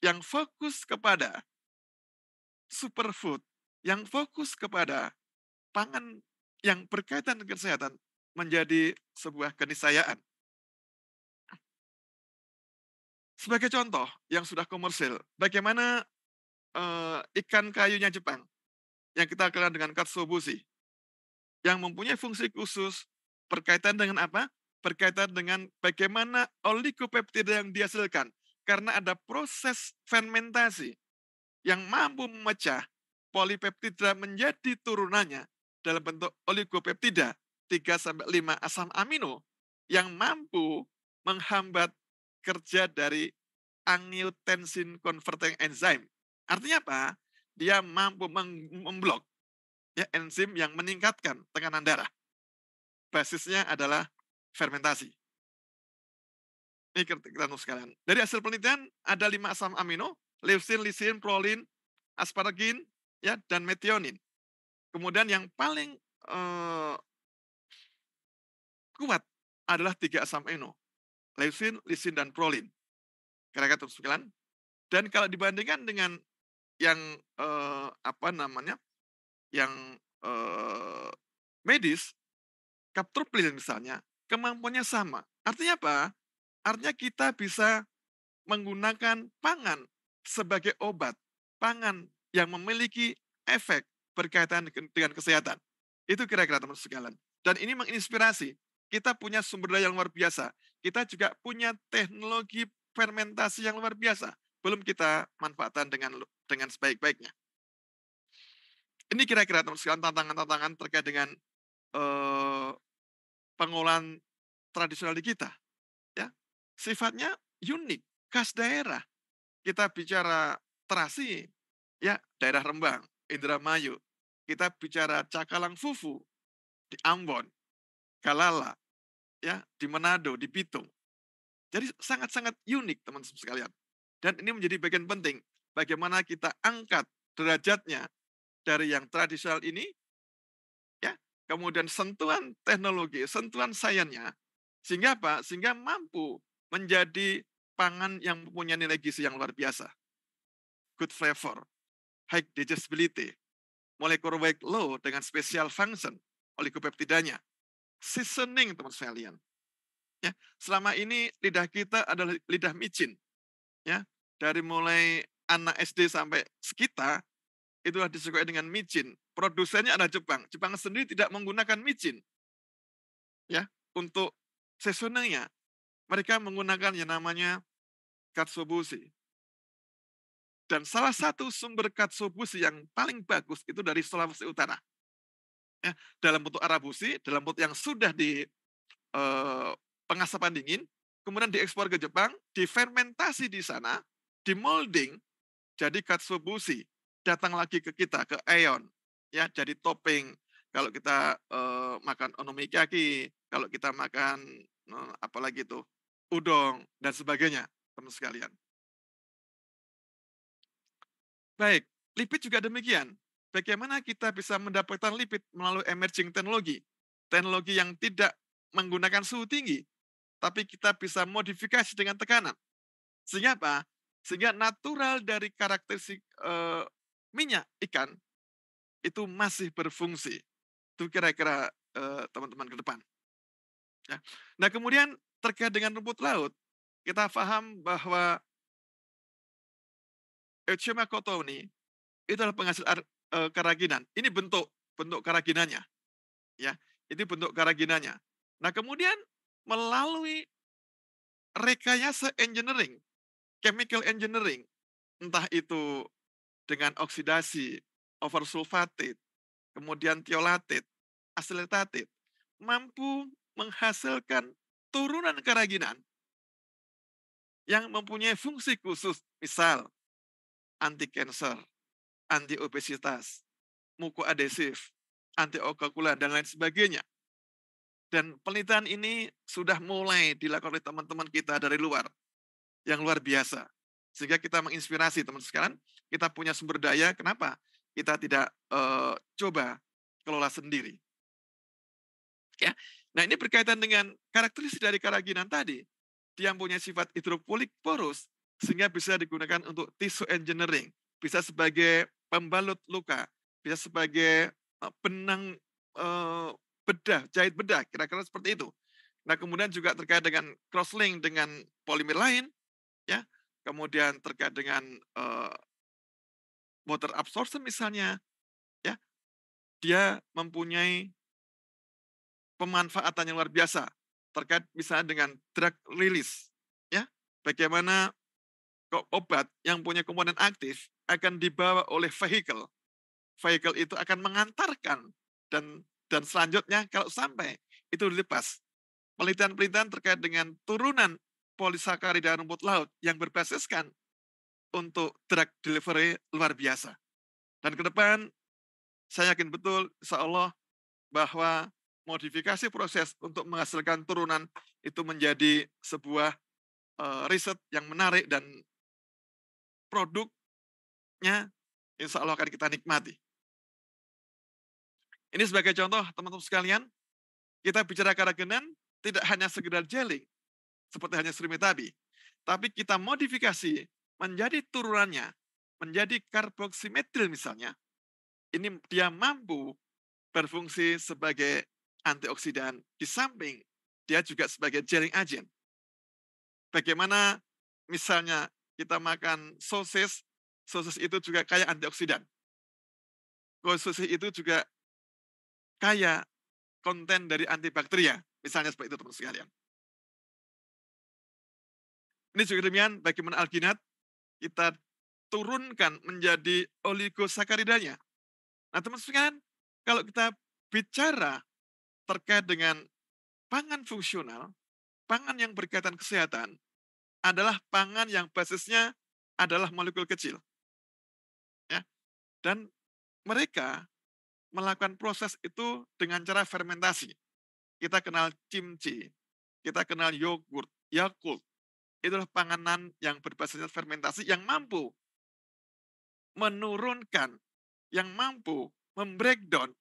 Speaker 6: yang fokus kepada superfood yang fokus kepada pangan yang berkaitan dengan kesehatan menjadi sebuah keniscayaan. Sebagai contoh yang sudah komersil, bagaimana uh, ikan kayunya Jepang yang kita kenal dengan katsuobushi yang mempunyai fungsi khusus berkaitan dengan apa? Berkaitan dengan bagaimana oligopeptida yang dihasilkan karena ada proses fermentasi yang mampu memecah polipeptida menjadi turunannya dalam bentuk oligopeptida 3-5 asam amino yang mampu menghambat kerja dari angiotensin converting enzyme. Artinya apa? Dia mampu memblok ya, enzim yang meningkatkan tekanan darah. Basisnya adalah fermentasi. Ini kita sekalian. Dari hasil penelitian, ada lima asam amino, leucin, lisin, prolin, asparagin, ya dan metionin. Kemudian yang paling eh, kuat adalah tiga asam amino: leusin, lisin, dan prolin. Kira-kira terus -kira Dan kalau dibandingkan dengan yang eh, apa namanya, yang eh, medis, kaptroplin misalnya, kemampuannya sama. Artinya apa? Artinya kita bisa menggunakan pangan sebagai obat, pangan yang memiliki efek berkaitan dengan kesehatan. Itu kira-kira teman sekalian. Dan ini menginspirasi. Kita punya sumber daya yang luar biasa. Kita juga punya teknologi fermentasi yang luar biasa. Belum kita manfaatkan dengan dengan sebaik-baiknya. Ini kira-kira teman sekalian tantangan-tantangan terkait dengan eh, pengolahan tradisional di kita. Ya, sifatnya unik, khas daerah. Kita bicara terasi, ya daerah Rembang, Indramayu. Kita bicara Cakalang Fufu di Ambon, Kalala, ya di Manado, di Bitung. Jadi sangat-sangat unik teman-teman sekalian. Dan ini menjadi bagian penting bagaimana kita angkat derajatnya dari yang tradisional ini ya, kemudian sentuhan teknologi, sentuhan sayangnya sehingga apa? Sehingga mampu menjadi pangan yang mempunyai nilai gizi yang luar biasa. Good flavor, high digestibility, molekul weight low dengan special function oligopeptidanya. Seasoning, teman sekalian. Ya, selama ini lidah kita adalah lidah micin. Ya, dari mulai anak SD sampai sekitar itulah disukai dengan micin. Produsennya adalah Jepang. Jepang sendiri tidak menggunakan micin. Ya, untuk seasoningnya mereka menggunakan yang namanya katsuobushi. Dan salah satu sumber katsuobushi yang paling bagus itu dari Sulawesi Utara. Ya, dalam bentuk arabusi, dalam bentuk yang sudah di eh, pengasapan dingin, kemudian diekspor ke Jepang, difermentasi di sana, dimolding jadi katsuobushi. Datang lagi ke kita, ke Aeon. Ya, jadi topping. Kalau kita eh, makan onomikiyaki, kalau kita makan eh, apalagi itu, udong, dan sebagainya, teman sekalian. Baik, lipid juga demikian. Bagaimana kita bisa mendapatkan lipid melalui emerging teknologi? Teknologi yang tidak menggunakan suhu tinggi, tapi kita bisa modifikasi dengan tekanan. Sehingga apa? Sehingga natural dari karakteristik e, minyak ikan itu masih berfungsi. Itu kira-kira e, teman-teman ke depan. Ya. Nah kemudian terkait dengan rumput laut, kita paham bahwa Euchema eh, Kotoni itu adalah penghasil uh, eh, karaginan. Ini bentuk bentuk keraginannya. Ya, Ini bentuk keraginannya. Nah, kemudian melalui rekayasa engineering, chemical engineering, entah itu dengan oksidasi, oversulfatid, kemudian tiolatit, asiletatit, mampu menghasilkan turunan keraginan yang mempunyai fungsi khusus. Misal, anti cancer, anti obesitas, mukoadhesif, antiokulan dan lain sebagainya. Dan penelitian ini sudah mulai dilakukan oleh teman-teman kita dari luar yang luar biasa. Sehingga kita menginspirasi teman teman sekarang, kita punya sumber daya, kenapa? Kita tidak uh, coba kelola sendiri. Ya. Nah, ini berkaitan dengan karakteristik dari karaginan tadi. Dia punya sifat hidropolik porus sehingga bisa digunakan untuk tissue engineering, bisa sebagai pembalut luka, bisa sebagai eh, benang eh, bedah, jahit bedah, kira-kira seperti itu. Nah, kemudian juga terkait dengan crosslink dengan polimer lain, ya. Kemudian terkait dengan uh, water absorption misalnya, ya. Dia mempunyai pemanfaatan yang luar biasa terkait misalnya dengan drug release, ya. Bagaimana obat yang punya komponen aktif akan dibawa oleh vehicle. Vehicle itu akan mengantarkan dan dan selanjutnya kalau sampai itu dilepas. Penelitian-penelitian terkait dengan turunan polisakarida rumput laut yang berbasiskan untuk drug delivery luar biasa. Dan ke depan saya yakin betul insya Allah bahwa modifikasi proses untuk menghasilkan turunan itu menjadi sebuah uh, riset yang menarik dan produknya insya Allah akan kita nikmati. Ini sebagai contoh teman-teman sekalian, kita bicara karagenan tidak hanya sekedar jeling, seperti hanya serimi tadi, tapi kita modifikasi menjadi turunannya, menjadi karboksimetril misalnya. Ini dia mampu berfungsi sebagai antioksidan di samping dia juga sebagai jeling agen. Bagaimana misalnya kita makan sosis, sosis itu juga kaya antioksidan. Sosis itu juga kaya konten dari antibakteria. Misalnya seperti itu teman-teman sekalian. Ini juga demikian bagaimana alginat kita turunkan menjadi oligosakaridanya. Nah teman-teman sekalian, kalau kita bicara terkait dengan pangan fungsional, pangan yang berkaitan kesehatan, adalah pangan yang basisnya adalah molekul kecil. Ya. Dan mereka melakukan proses itu dengan cara fermentasi. Kita kenal kimchi, kita kenal yogurt, yakult. Itulah panganan yang berbasis fermentasi yang mampu menurunkan, yang mampu membreakdown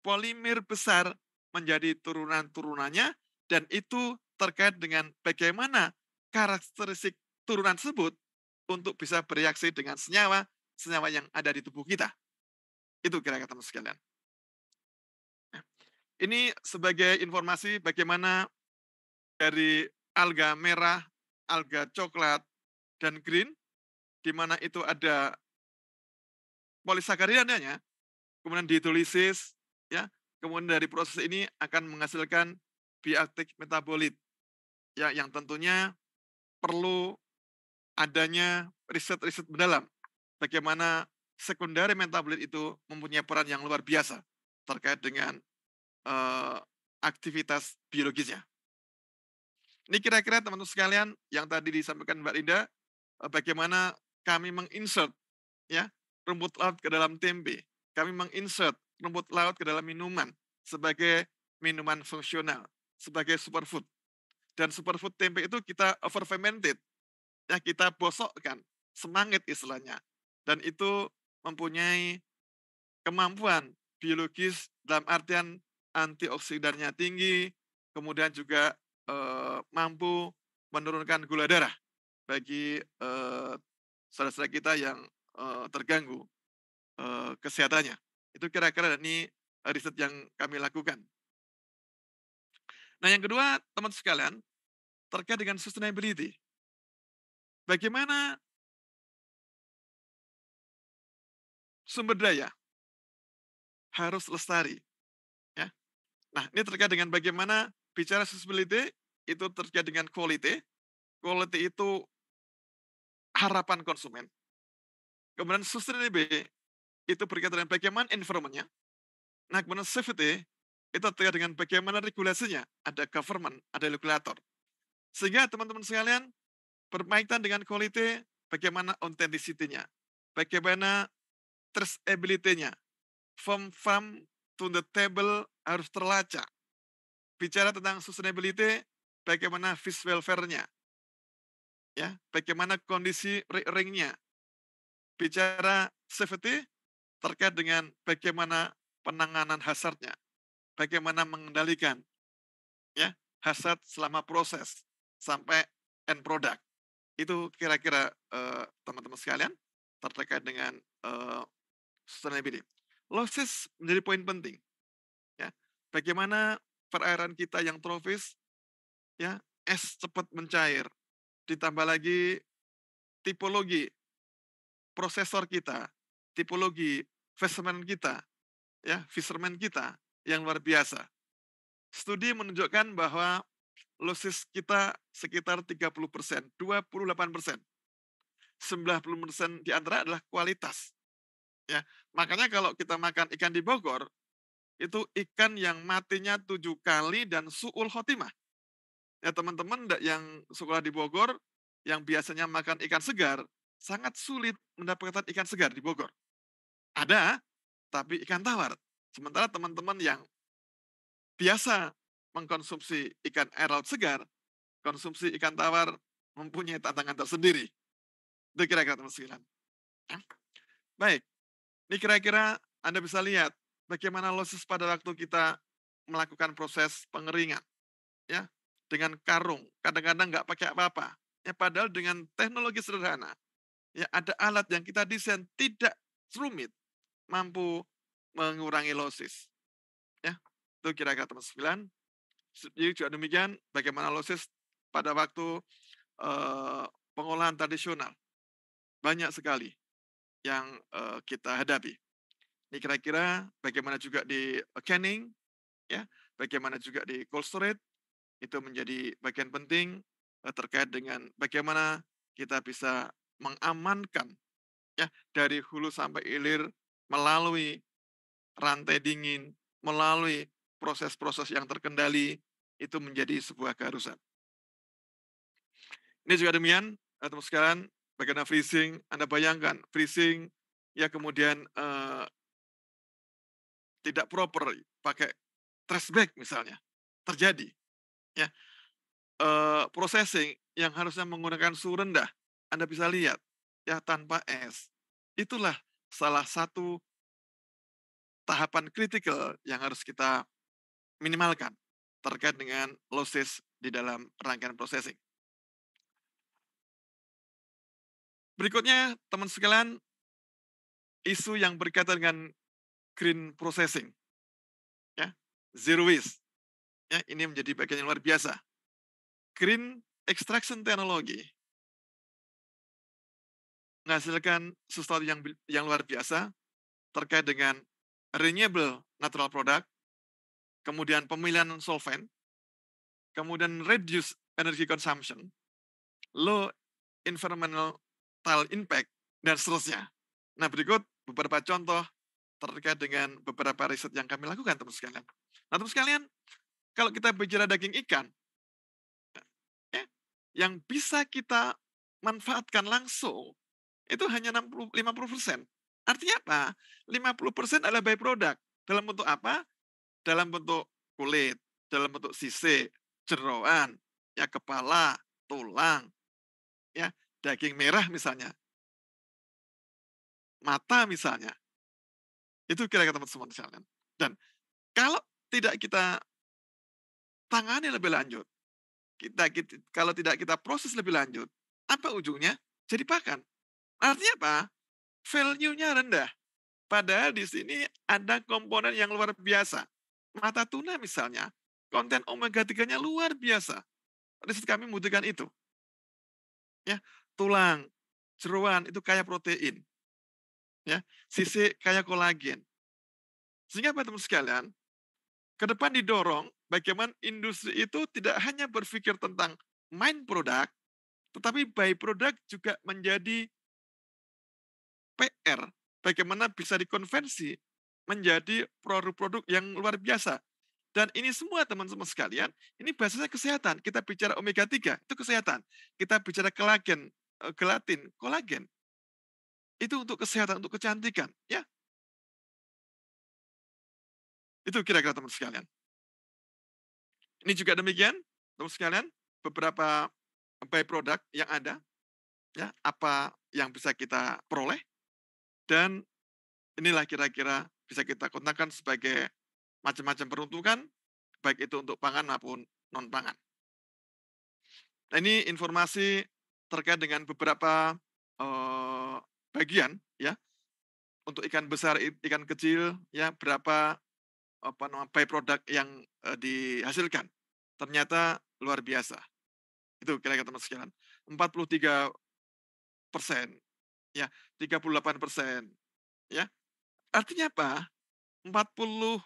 Speaker 6: polimer besar menjadi turunan-turunannya dan itu terkait dengan bagaimana karakteristik turunan tersebut untuk bisa bereaksi dengan senyawa senyawa yang ada di tubuh kita. Itu kira-kira teman sekalian. Nah, ini sebagai informasi bagaimana dari alga merah, alga coklat, dan green, di mana itu ada polisakarida kemudian dihidrolisis, ya, kemudian dari proses ini akan menghasilkan bioaktif metabolit, ya, yang tentunya perlu adanya riset-riset mendalam bagaimana sekundari metabolit itu mempunyai peran yang luar biasa terkait dengan uh, aktivitas biologisnya. Ini kira-kira teman-teman sekalian yang tadi disampaikan Mbak Linda, eh, bagaimana kami menginsert ya rumput laut ke dalam tempe, kami menginsert rumput laut ke dalam minuman sebagai minuman fungsional, sebagai superfood. Dan superfood tempe itu kita over fermented. ya nah, kita bosokkan, semangit istilahnya. Dan itu mempunyai kemampuan biologis dalam artian antioksidannya tinggi, kemudian juga eh, mampu menurunkan gula darah bagi eh, saudara-saudara kita yang eh, terganggu eh, kesehatannya. Itu kira-kira ini riset yang kami lakukan. Nah yang kedua teman sekalian, terkait dengan sustainability.
Speaker 7: Bagaimana sumber daya
Speaker 6: harus lestari. Ya. Nah, ini terkait dengan bagaimana bicara sustainability itu terkait dengan quality. Quality itu harapan konsumen. Kemudian sustainability itu berkaitan dengan bagaimana environment-nya. Nah, kemudian safety itu terkait dengan bagaimana regulasinya. Ada government, ada regulator. Sehingga teman-teman sekalian, berkaitan dengan quality, bagaimana authenticity-nya, bagaimana traceability-nya. From farm to the table harus terlacak. Bicara tentang sustainability, bagaimana fish welfare-nya, ya, bagaimana kondisi ring nya Bicara safety, terkait dengan bagaimana penanganan hazard-nya bagaimana mengendalikan ya hasad selama proses sampai end product. Itu kira-kira teman eh, teman-teman sekalian terkait dengan uh, sustainability. Losses menjadi poin penting. Ya, bagaimana perairan kita yang trofis ya es cepat mencair. Ditambah lagi tipologi prosesor kita, tipologi fisherman kita, ya fisherman kita yang luar biasa. Studi menunjukkan bahwa losis kita sekitar 30 persen, 28 persen. 90 persen di antara adalah kualitas. Ya, makanya kalau kita makan ikan di Bogor, itu ikan yang matinya tujuh kali dan suul khotimah. Ya teman-teman yang sekolah di Bogor, yang biasanya makan ikan segar, sangat sulit mendapatkan ikan segar di Bogor. Ada, tapi ikan tawar. Sementara teman-teman yang biasa mengkonsumsi ikan air laut segar, konsumsi ikan tawar mempunyai tantangan tersendiri. Itu kira-kira teman sekalian. Ya. Baik, ini kira-kira Anda bisa lihat bagaimana losis pada waktu kita melakukan proses pengeringan. ya Dengan karung, kadang-kadang nggak pakai apa-apa. Ya, padahal dengan teknologi sederhana, ya ada alat yang kita desain tidak rumit, mampu mengurangi losis. Ya, itu kira-kira teman 9. Jadi juga demikian bagaimana losis pada waktu eh, pengolahan tradisional. Banyak sekali yang eh, kita hadapi. Ini kira-kira bagaimana juga di eh, canning, ya, bagaimana juga di cold storage itu menjadi bagian penting eh, terkait dengan bagaimana kita bisa mengamankan ya dari hulu sampai hilir melalui rantai dingin melalui proses-proses yang terkendali itu menjadi sebuah keharusan. Ini juga demikian, eh, teman sekalian, bagaimana freezing, Anda bayangkan freezing, ya kemudian eh, tidak proper, pakai trash bag misalnya, terjadi. ya eh, Processing yang harusnya menggunakan suhu rendah, Anda bisa lihat, ya tanpa es. Itulah salah satu tahapan kritikal yang harus kita minimalkan terkait dengan losses di dalam rangkaian processing. Berikutnya, teman sekalian, isu yang berkaitan dengan green processing. Ya, zero waste. Ya, ini menjadi bagian yang luar biasa. Green extraction technology menghasilkan sesuatu yang yang luar biasa terkait dengan renewable natural product, kemudian pemilihan solvent, kemudian reduce energy consumption, low environmental impact, dan seterusnya. Nah, berikut beberapa contoh terkait dengan beberapa riset yang kami lakukan, teman sekalian. Nah, teman sekalian, kalau kita bicara daging ikan, eh, yang bisa kita manfaatkan langsung itu hanya 60, 50 persen. Artinya apa? 50% adalah byproduct Dalam bentuk apa? Dalam bentuk kulit, dalam bentuk sisir, jeroan, ya kepala, tulang, ya
Speaker 7: daging merah misalnya. Mata misalnya.
Speaker 6: Itu kira-kira teman-teman misalnya. Dan kalau tidak kita tangani lebih lanjut, kita, kita kalau tidak kita proses lebih lanjut, apa ujungnya? Jadi pakan. Artinya apa? value-nya rendah. Padahal di sini ada komponen yang luar biasa. Mata tuna misalnya, konten omega 3-nya luar biasa. Riset kami membutuhkan itu. Ya, tulang, jeruan itu kaya protein. Ya, sisi kaya kolagen. Sehingga teman-teman sekalian, ke depan didorong bagaimana industri itu tidak hanya berpikir tentang main produk, tetapi by produk juga menjadi PR bagaimana bisa dikonversi menjadi produk-produk yang luar biasa. Dan ini semua teman-teman sekalian, ini bahasanya kesehatan. Kita bicara omega 3, itu kesehatan. Kita bicara kolagen, eh, gelatin, kolagen. Itu untuk kesehatan, untuk kecantikan, ya.
Speaker 7: Itu kira-kira teman sekalian.
Speaker 6: Ini juga demikian, teman sekalian, beberapa by product yang ada, ya, apa yang bisa kita peroleh dan inilah kira-kira bisa kita gunakan sebagai macam-macam peruntukan, baik itu untuk pangan maupun non-pangan. Nah, ini informasi terkait dengan beberapa eh, bagian ya untuk ikan besar ikan kecil ya berapa apa namanya produk yang eh, dihasilkan ternyata luar biasa itu kira-kira teman sekalian 43 persen ya 38 persen ya artinya apa 45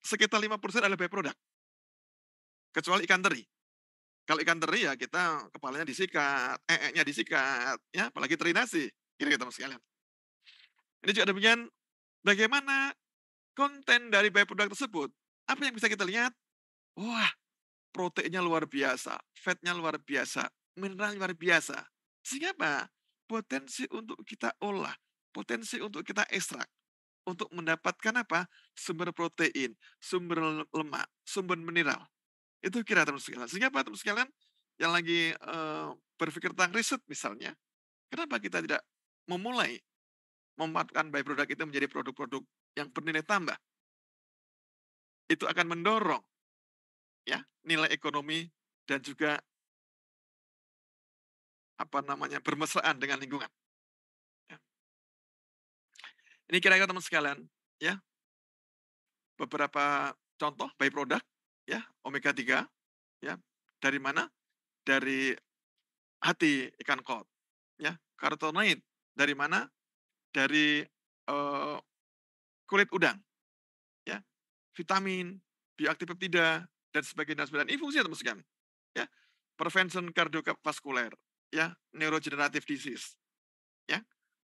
Speaker 6: sekitar 5 persen adalah byproduct kecuali ikan teri kalau ikan teri ya kita kepalanya disikat ee disikat ya apalagi teri nasi kira kita gitu, teman sekalian ini juga demikian bagaimana konten dari byproduct tersebut apa yang bisa kita lihat wah proteinnya luar biasa fatnya luar biasa mineral luar biasa sehingga apa potensi untuk kita olah, potensi untuk kita ekstrak, untuk mendapatkan apa? Sumber protein, sumber lemak, sumber mineral. Itu kira teman sekalian. Sehingga apa terus sekalian yang lagi e, berpikir tentang riset misalnya, kenapa kita tidak memulai memanfaatkan byproduct itu menjadi produk-produk yang bernilai tambah? Itu akan mendorong
Speaker 7: ya nilai ekonomi dan juga apa
Speaker 6: namanya bermesraan dengan lingkungan. Ya. Ini kira-kira teman sekalian, ya beberapa contoh by product ya omega 3 ya dari mana dari hati ikan kod ya karotenoid dari mana dari uh, kulit udang ya vitamin bioaktif peptida dan sebagainya dan sebagainya ini fungsinya teman sekalian ya prevention kardiovaskuler ya neurodegenerative disease ya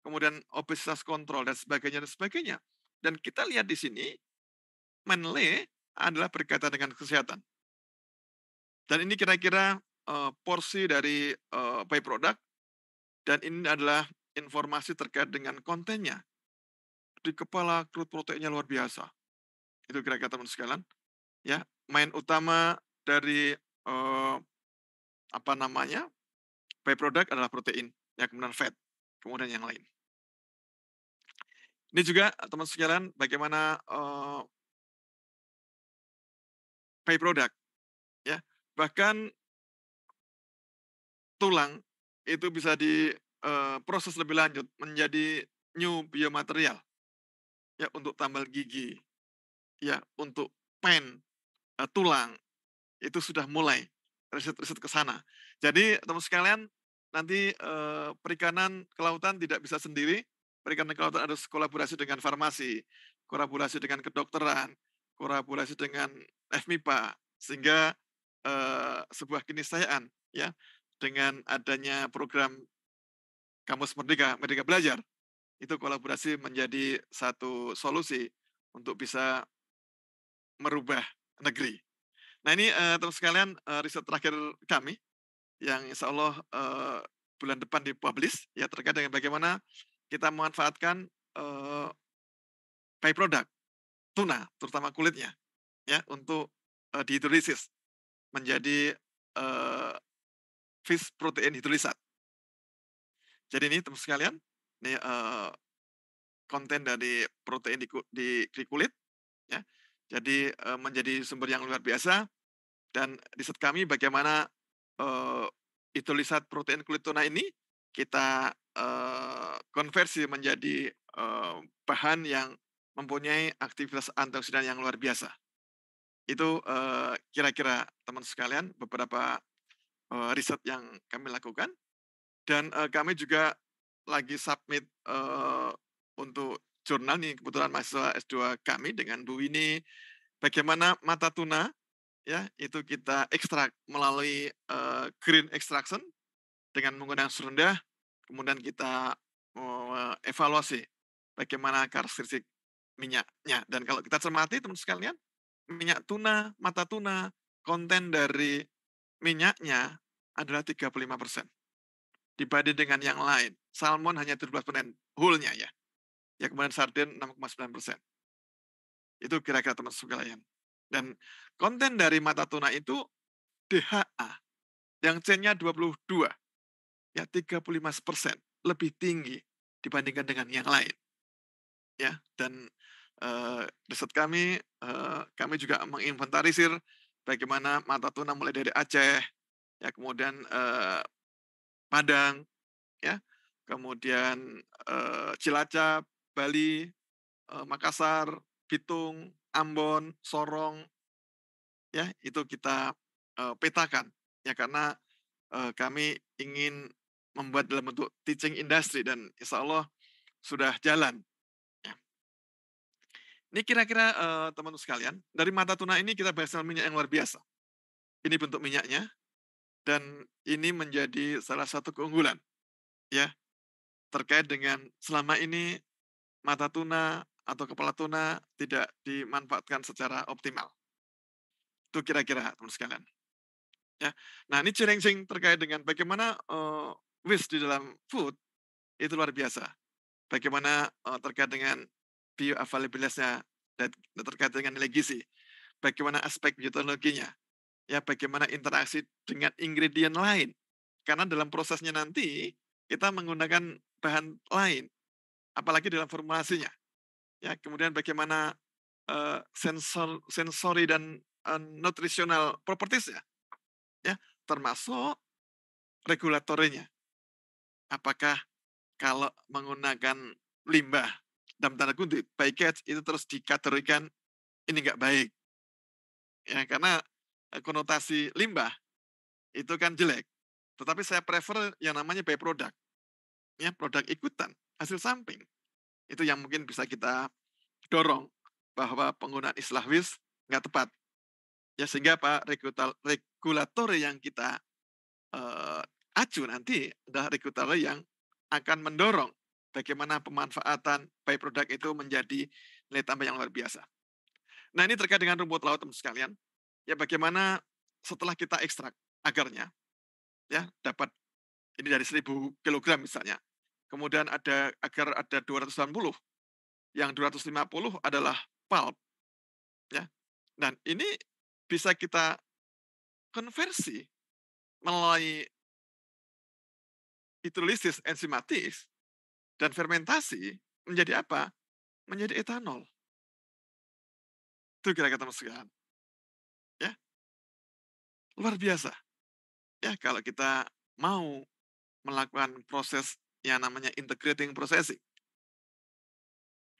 Speaker 6: kemudian obesitas kontrol dan sebagainya dan sebagainya dan kita lihat di sini menle adalah berkaitan dengan kesehatan dan ini kira-kira uh, porsi dari uh, eh, byproduct dan ini adalah informasi terkait dengan kontennya di kepala kerut proteinnya luar biasa itu kira-kira teman sekalian ya main utama dari uh, apa namanya byproduct adalah protein, yang kemudian fat, kemudian yang lain.
Speaker 7: Ini juga eh, teman sekalian bagaimana uh, byproduct,
Speaker 6: ya bahkan tulang itu bisa diproses eh, uh, lebih lanjut menjadi new biomaterial, ya untuk tambal gigi, ya untuk pen, uh, tulang itu sudah mulai riset-riset ke sana. Jadi teman teman sekalian, nanti eh, perikanan kelautan tidak bisa sendiri, perikanan kelautan harus kolaborasi dengan farmasi, kolaborasi dengan kedokteran, kolaborasi dengan FMIPA, sehingga eh, sebuah keniscayaan ya dengan adanya program Kamus Merdeka, Merdeka Belajar, itu kolaborasi menjadi satu solusi untuk bisa merubah negeri. Nah ini uh, teman sekalian uh, riset terakhir kami yang insya Allah uh, bulan depan dipublish ya terkait dengan bagaimana kita memanfaatkan uh, byproduct tuna terutama kulitnya ya untuk uh, dihidrolisis menjadi uh, fish protein hidrolisat. Jadi ini teman sekalian ini uh, konten dari protein di, di, di kulit ya jadi uh, menjadi sumber yang luar biasa. Dan riset kami bagaimana uh, eh, lisat protein kulit tuna ini kita uh, konversi menjadi uh, bahan yang mempunyai aktivitas antioksidan yang luar biasa. Itu kira kira-kira teman sekalian beberapa uh, riset yang kami lakukan dan uh, kami juga lagi submit uh, untuk jurnal nih kebetulan mahasiswa S2 kami dengan Bu Wini bagaimana mata tuna ya itu kita ekstrak melalui uh, green extraction dengan menggunakan serunda kemudian kita uh, evaluasi bagaimana karakteristik minyaknya dan kalau kita cermati teman sekalian minyak tuna mata tuna konten dari minyaknya adalah 35 persen dibanding dengan yang lain. Salmon hanya 17 persen, whole ya ya kemudian sarden 6,9 persen. Itu kira-kira teman sekalian. Dan konten dari mata tuna itu DHA, yang C-nya 22, ya 35 persen, lebih tinggi dibandingkan dengan yang lain. Ya, dan eh, riset kami, eh, kami juga menginventarisir bagaimana mata tuna mulai dari Aceh, ya kemudian eh, Padang, ya kemudian eh, Cilacap, Bali, uh, Makassar, Bitung, Ambon, Sorong, ya itu kita uh, petakan ya karena uh, kami ingin membuat dalam bentuk teaching industry dan insya Allah sudah jalan. Ya. Ini kira-kira teman teman-teman sekalian dari mata tuna ini kita berhasil minyak yang luar biasa. Ini bentuk minyaknya dan ini menjadi salah satu keunggulan ya terkait dengan selama ini mata tuna atau kepala tuna tidak dimanfaatkan secara optimal. Itu kira-kira teman sekalian. Ya. Nah, ini challenging terkait dengan bagaimana uh, waste di dalam food itu luar biasa. Bagaimana uh, terkait dengan bioavailability-nya dan terkait dengan nilai gizi. Bagaimana aspek bioteknologinya. Ya, bagaimana interaksi dengan ingredient lain. Karena dalam prosesnya nanti kita menggunakan bahan lain apalagi dalam formulasinya. Ya, kemudian bagaimana uh, sensor sensori dan uh, nutrisional nya Ya, termasuk regulatornya. Apakah kalau menggunakan limbah dalam tanda kutip package itu terus dikategorikan ini nggak baik. Ya, karena eh, konotasi limbah itu kan jelek. Tetapi saya prefer yang namanya by product. Ya, produk ikutan hasil samping. Itu yang mungkin bisa kita dorong bahwa penggunaan istilah WIS nggak tepat. Ya sehingga Pak regulator yang kita eh, acu nanti adalah regulator yang akan mendorong bagaimana pemanfaatan by product itu menjadi nilai tambah yang luar biasa. Nah ini terkait dengan rumput laut teman sekalian. Ya bagaimana setelah kita ekstrak agarnya, ya dapat ini dari 1000 kilogram misalnya, Kemudian ada agar ada 280. Yang 250 adalah pulp. Ya. Dan ini bisa kita
Speaker 7: konversi melalui hidrolisis enzimatis dan fermentasi menjadi apa? Menjadi etanol. Itu kira-kira teman sekalian. Ya. Luar biasa.
Speaker 6: Ya, kalau kita mau melakukan proses yang namanya integrating processing.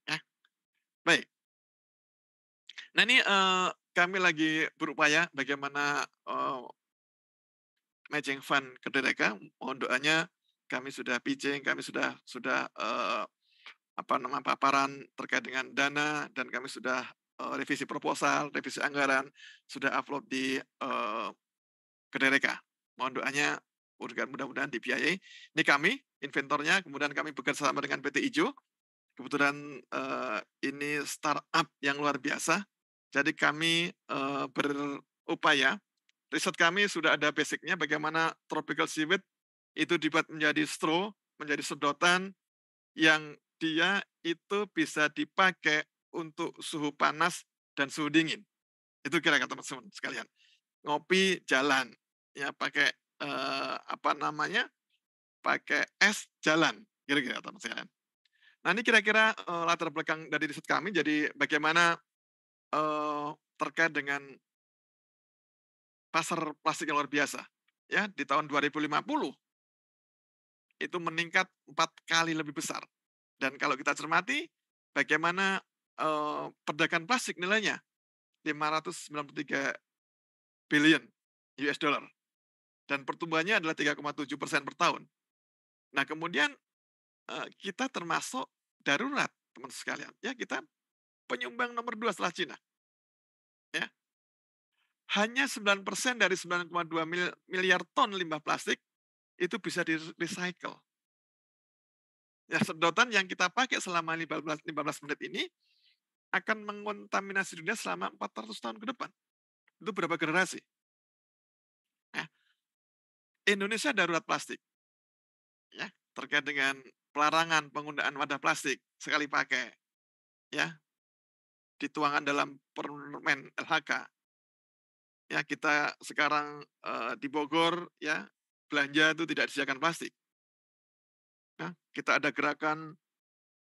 Speaker 6: Ya. Baik. Nah ini uh, kami lagi berupaya bagaimana uh, matching fund ke mereka. Mohon doanya kami sudah pitching, kami sudah sudah uh, apa nama paparan terkait dengan dana dan kami sudah revisi proposal, revisi anggaran, sudah upload di uh, Kedereka. Mohon doanya mudah-mudahan dibiayai. Ini kami, inventornya, kemudian kami bekerja sama dengan PT Ijo. Kebetulan uh, ini startup yang luar biasa. Jadi kami uh, berupaya, riset kami sudah ada basicnya bagaimana tropical seaweed itu dibuat menjadi straw, menjadi sedotan yang dia itu bisa dipakai untuk suhu panas dan suhu dingin. Itu kira-kira teman-teman sekalian. Ngopi jalan, ya pakai eh, apa namanya pakai es jalan kira-kira teman teman Nah ini kira-kira eh, latar belakang dari riset kami jadi bagaimana eh, terkait dengan pasar plastik yang luar biasa ya di tahun 2050 itu meningkat empat kali lebih besar dan kalau kita cermati bagaimana eh, perdagangan plastik nilainya 593 billion US dollar dan pertumbuhannya adalah 3,7 persen per tahun. Nah kemudian eh, kita termasuk darurat teman sekalian. Ya kita penyumbang nomor dua setelah Cina. Ya. Hanya 9% persen dari 9,2 miliar ton limbah plastik itu bisa di-recycle. Ya, sedotan yang kita pakai selama 15, 15 menit ini akan mengontaminasi dunia selama 400 tahun ke depan. Itu berapa generasi? Indonesia darurat plastik. Ya, terkait dengan pelarangan penggunaan wadah plastik sekali pakai. Ya. Dituangkan dalam permen LHK. Ya, kita sekarang e, di Bogor ya, belanja itu tidak disediakan plastik. Nah, kita ada gerakan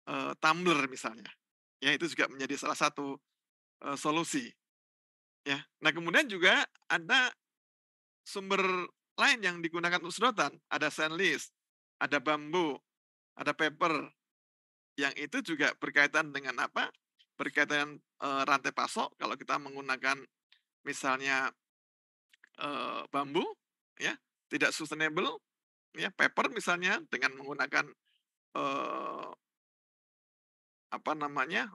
Speaker 6: e, tumbler misalnya. Ya, itu juga menjadi salah satu e, solusi. Ya. Nah, kemudian juga ada sumber lain yang digunakan untuk sedotan. Ada stainless, ada bambu, ada paper. Yang itu juga berkaitan dengan apa? Berkaitan e, rantai pasok. Kalau kita menggunakan misalnya e, bambu, ya tidak sustainable, ya paper misalnya dengan menggunakan e, apa namanya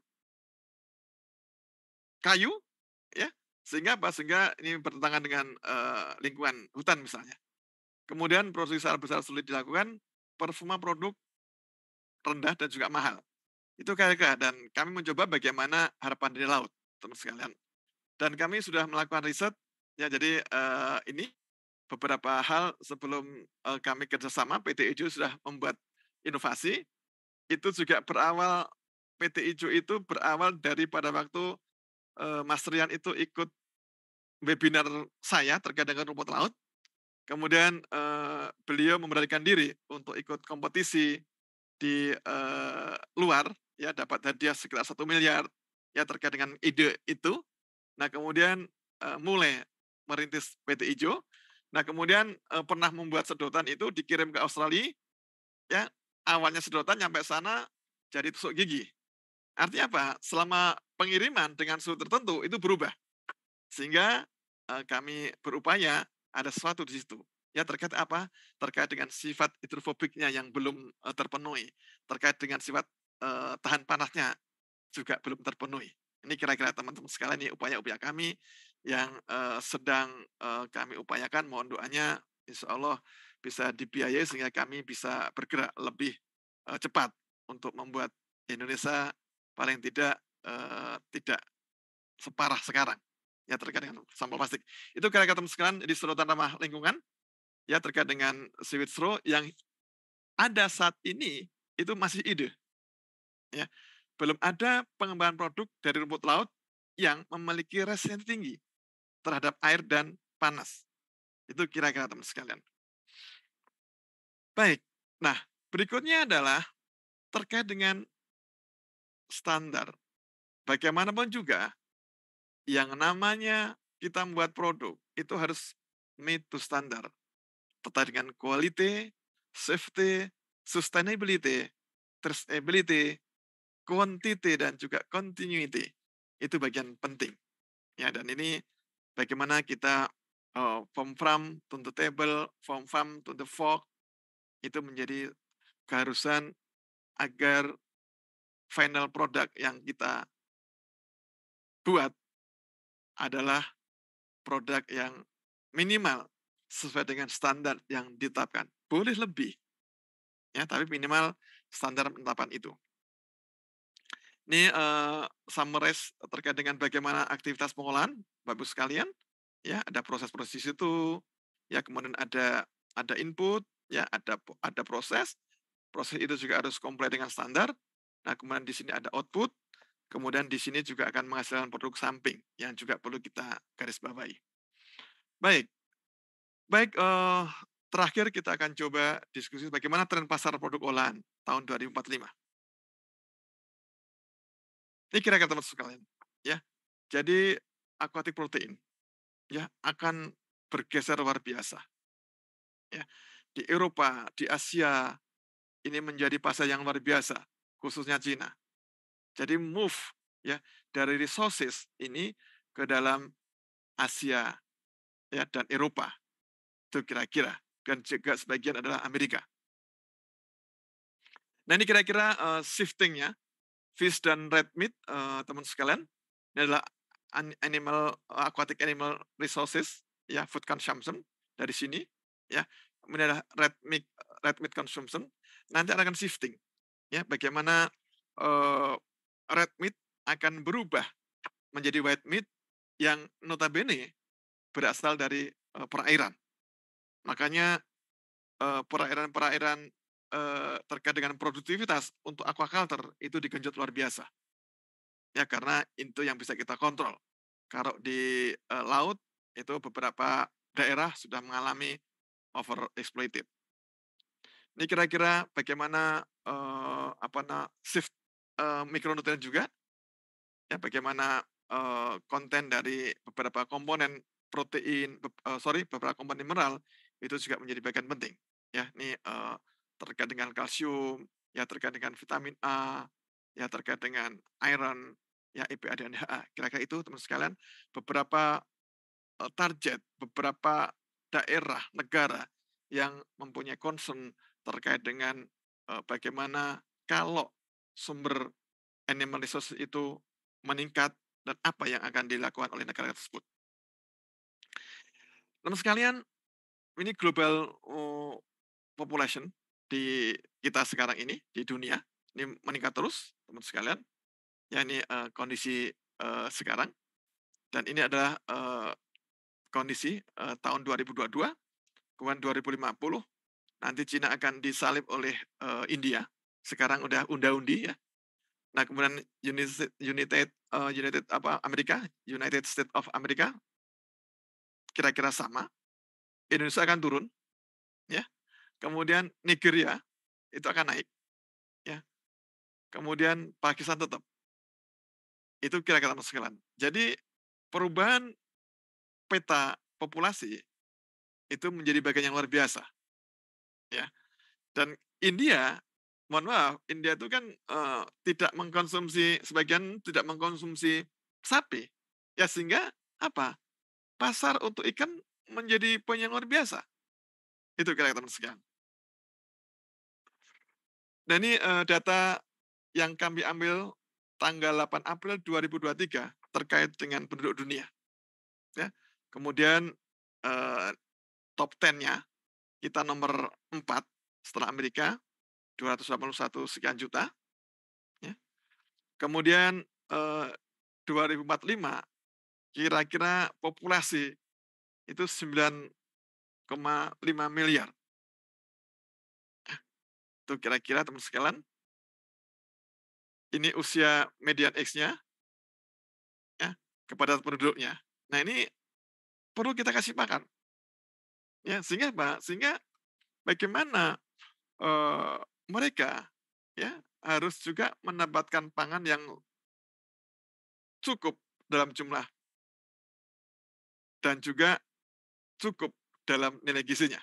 Speaker 6: kayu sehingga apa? Sehingga ini bertentangan dengan uh, lingkungan hutan misalnya. Kemudian produksi secara besar sulit dilakukan, performa produk rendah dan juga mahal. Itu kira-kira gitu, dan kami mencoba bagaimana harapan dari laut, teman sekalian. Dan kami sudah melakukan riset ya jadi uh, ini beberapa hal sebelum uh, kami kerjasama PT Ijo sudah membuat inovasi itu juga berawal PT Ijo itu berawal dari pada waktu Eh, Mas Rian itu ikut webinar saya terkait dengan rumput laut. Kemudian eh, beliau memberanikan diri untuk ikut kompetisi di eh, luar, ya dapat hadiah sekitar satu miliar ya terkait dengan ide itu. Nah kemudian mulai merintis PT Ijo. Nah kemudian pernah membuat sedotan itu dikirim ke Australia, ya awalnya sedotan nyampe sana jadi tusuk gigi. Artinya apa? Selama pengiriman dengan suhu tertentu itu berubah. Sehingga eh, kami berupaya ada sesuatu di situ. Ya terkait apa? Terkait dengan sifat hidrofobiknya yang belum eh, terpenuhi, terkait dengan sifat eh, tahan panasnya juga belum terpenuhi. Ini kira-kira teman-teman sekalian ini upaya-upaya kami yang eh, sedang eh, kami upayakan. Mohon doanya, insya Allah bisa dibiayai sehingga kami bisa bergerak lebih eh, cepat untuk membuat Indonesia paling tidak uh, tidak separah sekarang ya terkait dengan sampel plastik. Itu kira-kira teman-teman di sorotan ramah lingkungan ya terkait dengan seaweed straw yang ada saat ini itu masih ide. Ya. Belum ada pengembangan produk dari rumput laut yang memiliki resistensi tinggi terhadap air dan panas. Itu kira-kira teman sekalian. Baik. Nah, berikutnya adalah terkait dengan standar bagaimanapun juga yang namanya kita membuat produk itu harus meet to standar. dengan quality, safety, sustainability, traceability, quantity, dan juga continuity. Itu bagian penting. Ya, dan ini bagaimana kita uh, form farm to the table, form farm to the fork, itu menjadi keharusan agar final product yang kita
Speaker 7: buat adalah produk yang
Speaker 6: minimal sesuai dengan standar yang ditetapkan. Boleh lebih, ya, tapi minimal standar penetapan itu. Ini uh, eh, summarize terkait dengan bagaimana aktivitas pengolahan, bagus sekalian. Ya, ada proses-proses itu Ya, kemudian ada ada input, ya, ada ada proses. Proses itu juga harus comply dengan standar. Nah, kemudian di sini ada output, Kemudian di sini juga akan menghasilkan produk samping yang juga perlu kita garis bawahi. Baik, baik eh, terakhir kita akan coba diskusi bagaimana tren pasar produk olahan tahun 2045. Ini kira-kira teman sekalian, ya. Jadi aquatic protein ya akan bergeser luar biasa. Ya, di Eropa, di Asia ini menjadi pasar yang luar biasa, khususnya Cina. Jadi move ya dari resources ini ke dalam Asia ya dan Eropa. Itu kira-kira dan juga sebagian adalah Amerika. Nah ini kira-kira uh, shiftingnya fish dan red meat uh, eh, teman sekalian. Ini adalah animal aquatic animal resources ya food consumption dari sini ya kemudian adalah red meat red meat consumption nanti akan shifting ya bagaimana uh, red meat akan berubah menjadi white meat yang notabene berasal dari uh, perairan. Makanya perairan-perairan uh, terkait dengan produktivitas untuk aquaculture itu digenjot luar biasa. Ya karena itu yang bisa kita kontrol. Kalau di uh, laut itu beberapa daerah sudah mengalami over exploited. Ini kira-kira bagaimana uh, apa na, shift Eh, mikronutrien juga. Ya, bagaimana uh, konten dari beberapa komponen protein, uh, sorry, beberapa komponen mineral itu juga menjadi bagian penting. Ya, ini uh, terkait dengan kalsium, ya terkait dengan vitamin A, ya terkait dengan iron, ya EPA dan DHA Kira-kira itu teman sekalian beberapa uh, target, beberapa daerah, negara yang mempunyai concern terkait dengan uh, bagaimana kalau sumber animal resources itu meningkat dan apa yang akan dilakukan oleh negara tersebut. Teman sekalian, ini global oh, population di kita sekarang ini di dunia ini meningkat terus, teman sekalian. Ya ini uh, kondisi uh, sekarang dan ini adalah uh, kondisi uh, tahun 2022, kemudian 2050 nanti Cina akan disalib oleh uh, India sekarang udah unda-undi ya. Nah, kemudian United United uh, United apa Amerika, United States of America kira-kira sama. Indonesia akan turun ya. Kemudian Nigeria itu akan naik ya. Kemudian Pakistan tetap. Itu kira-kira sekilan. Jadi perubahan peta populasi itu menjadi bagian yang luar biasa. Ya. Dan India mohon maaf, India itu kan uh, tidak mengkonsumsi sebagian tidak mengkonsumsi sapi, ya sehingga apa pasar untuk ikan menjadi poin yang luar biasa. Itu kira-kira teman sekalian. Dan ini uh, data yang kami ambil tanggal 8 April 2023 terkait dengan penduduk dunia. Ya. Kemudian uh, top 10-nya kita nomor 4 setelah Amerika, 281 sekian juta. Ya. Kemudian eh, 2045 kira-kira populasi itu 9,5 miliar.
Speaker 7: Itu kira-kira teman sekalian. Ini usia median X-nya ya, kepada penduduknya. Nah ini perlu kita kasih
Speaker 6: makan. Ya, sehingga Pak, sehingga bagaimana eh, mereka ya harus juga mendapatkan pangan yang
Speaker 7: cukup dalam jumlah dan juga
Speaker 6: cukup dalam nilai gizinya.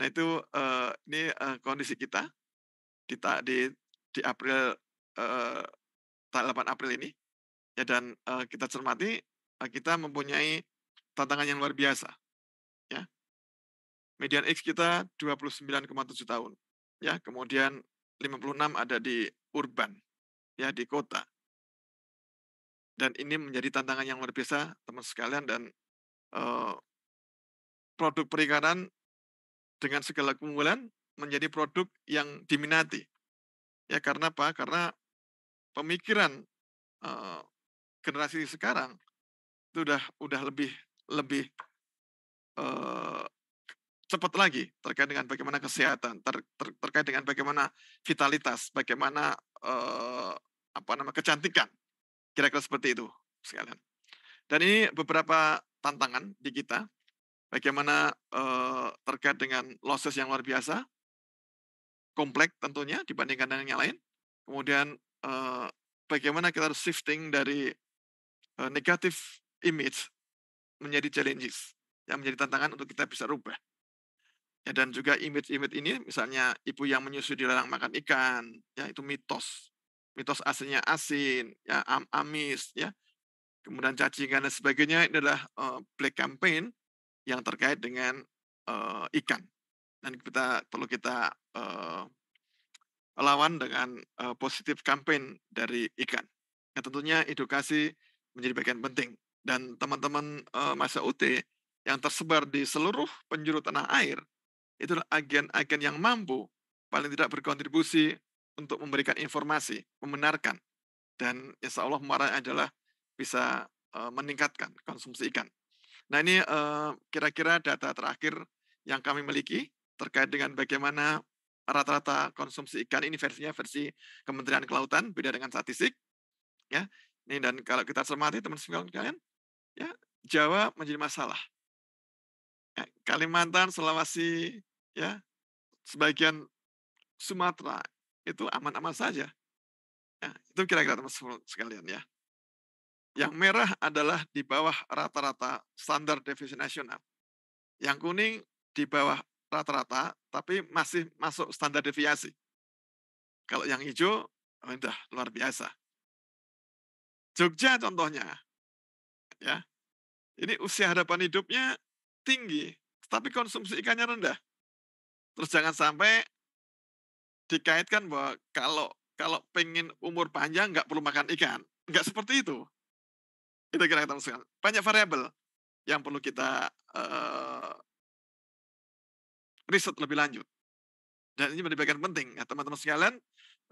Speaker 6: Nah itu uh, ini uh, kondisi kita di di di April uh, eh, 8 April ini ya dan uh, kita cermati uh, kita mempunyai tantangan yang luar biasa ya. Median X kita 29,7 tahun ya kemudian 56 ada di urban ya di kota dan ini menjadi tantangan yang luar biasa teman sekalian dan uh, produk perikanan dengan segala keunggulan menjadi produk yang diminati ya karena apa karena pemikiran uh, generasi sekarang itu udah udah lebih lebih uh, cepat lagi terkait dengan bagaimana kesehatan, ter, ter, terkait dengan bagaimana vitalitas, bagaimana uh, apa nama kecantikan, kira-kira seperti itu sekalian. Dan ini beberapa tantangan di kita, bagaimana uh, terkait dengan losses yang luar biasa, kompleks tentunya dibandingkan dengan yang lain. Kemudian uh, bagaimana kita harus shifting dari uh, negatif image menjadi challenges yang menjadi tantangan untuk kita bisa rubah. Ya, dan juga image-image ini misalnya ibu yang menyusui dilarang makan ikan, ya itu mitos. Mitos aslinya asin, ya am amis, ya. Kemudian cacingan dan sebagainya ini adalah uh, black campaign yang terkait dengan uh, ikan. Dan kita perlu kita uh, lawan dengan uh, positif campaign dari ikan. Ya, tentunya edukasi menjadi bagian penting. Dan teman-teman uh, masa UT yang tersebar di seluruh penjuru tanah air itulah agen-agen yang mampu paling tidak berkontribusi untuk memberikan informasi, membenarkan, dan insya Allah muara adalah bisa uh, meningkatkan konsumsi ikan. Nah ini eh, kira-kira uh, data terakhir yang kami miliki terkait dengan bagaimana rata-rata konsumsi ikan ini versinya versi Kementerian Kelautan beda dengan statistik ya ini dan kalau kita cermati teman teman kalian ya Jawa menjadi masalah ya, Kalimantan Sulawesi ya sebagian Sumatera itu aman-aman saja. Ya, itu kira-kira teman-teman sekalian ya. Yang merah adalah di bawah rata-rata standar defisit nasional. Yang kuning di bawah rata-rata tapi masih masuk standar deviasi. Kalau yang hijau, oh, luar biasa. Jogja contohnya, ya, ini usia harapan hidupnya tinggi, tapi konsumsi ikannya rendah. Terus jangan sampai dikaitkan bahwa kalau kalau pengen umur panjang nggak perlu makan ikan. Nggak seperti itu. Itu kira-kira teman-teman. Banyak variabel yang perlu kita uh, riset lebih lanjut. Dan ini menjadi bagian penting. Ya, teman-teman sekalian,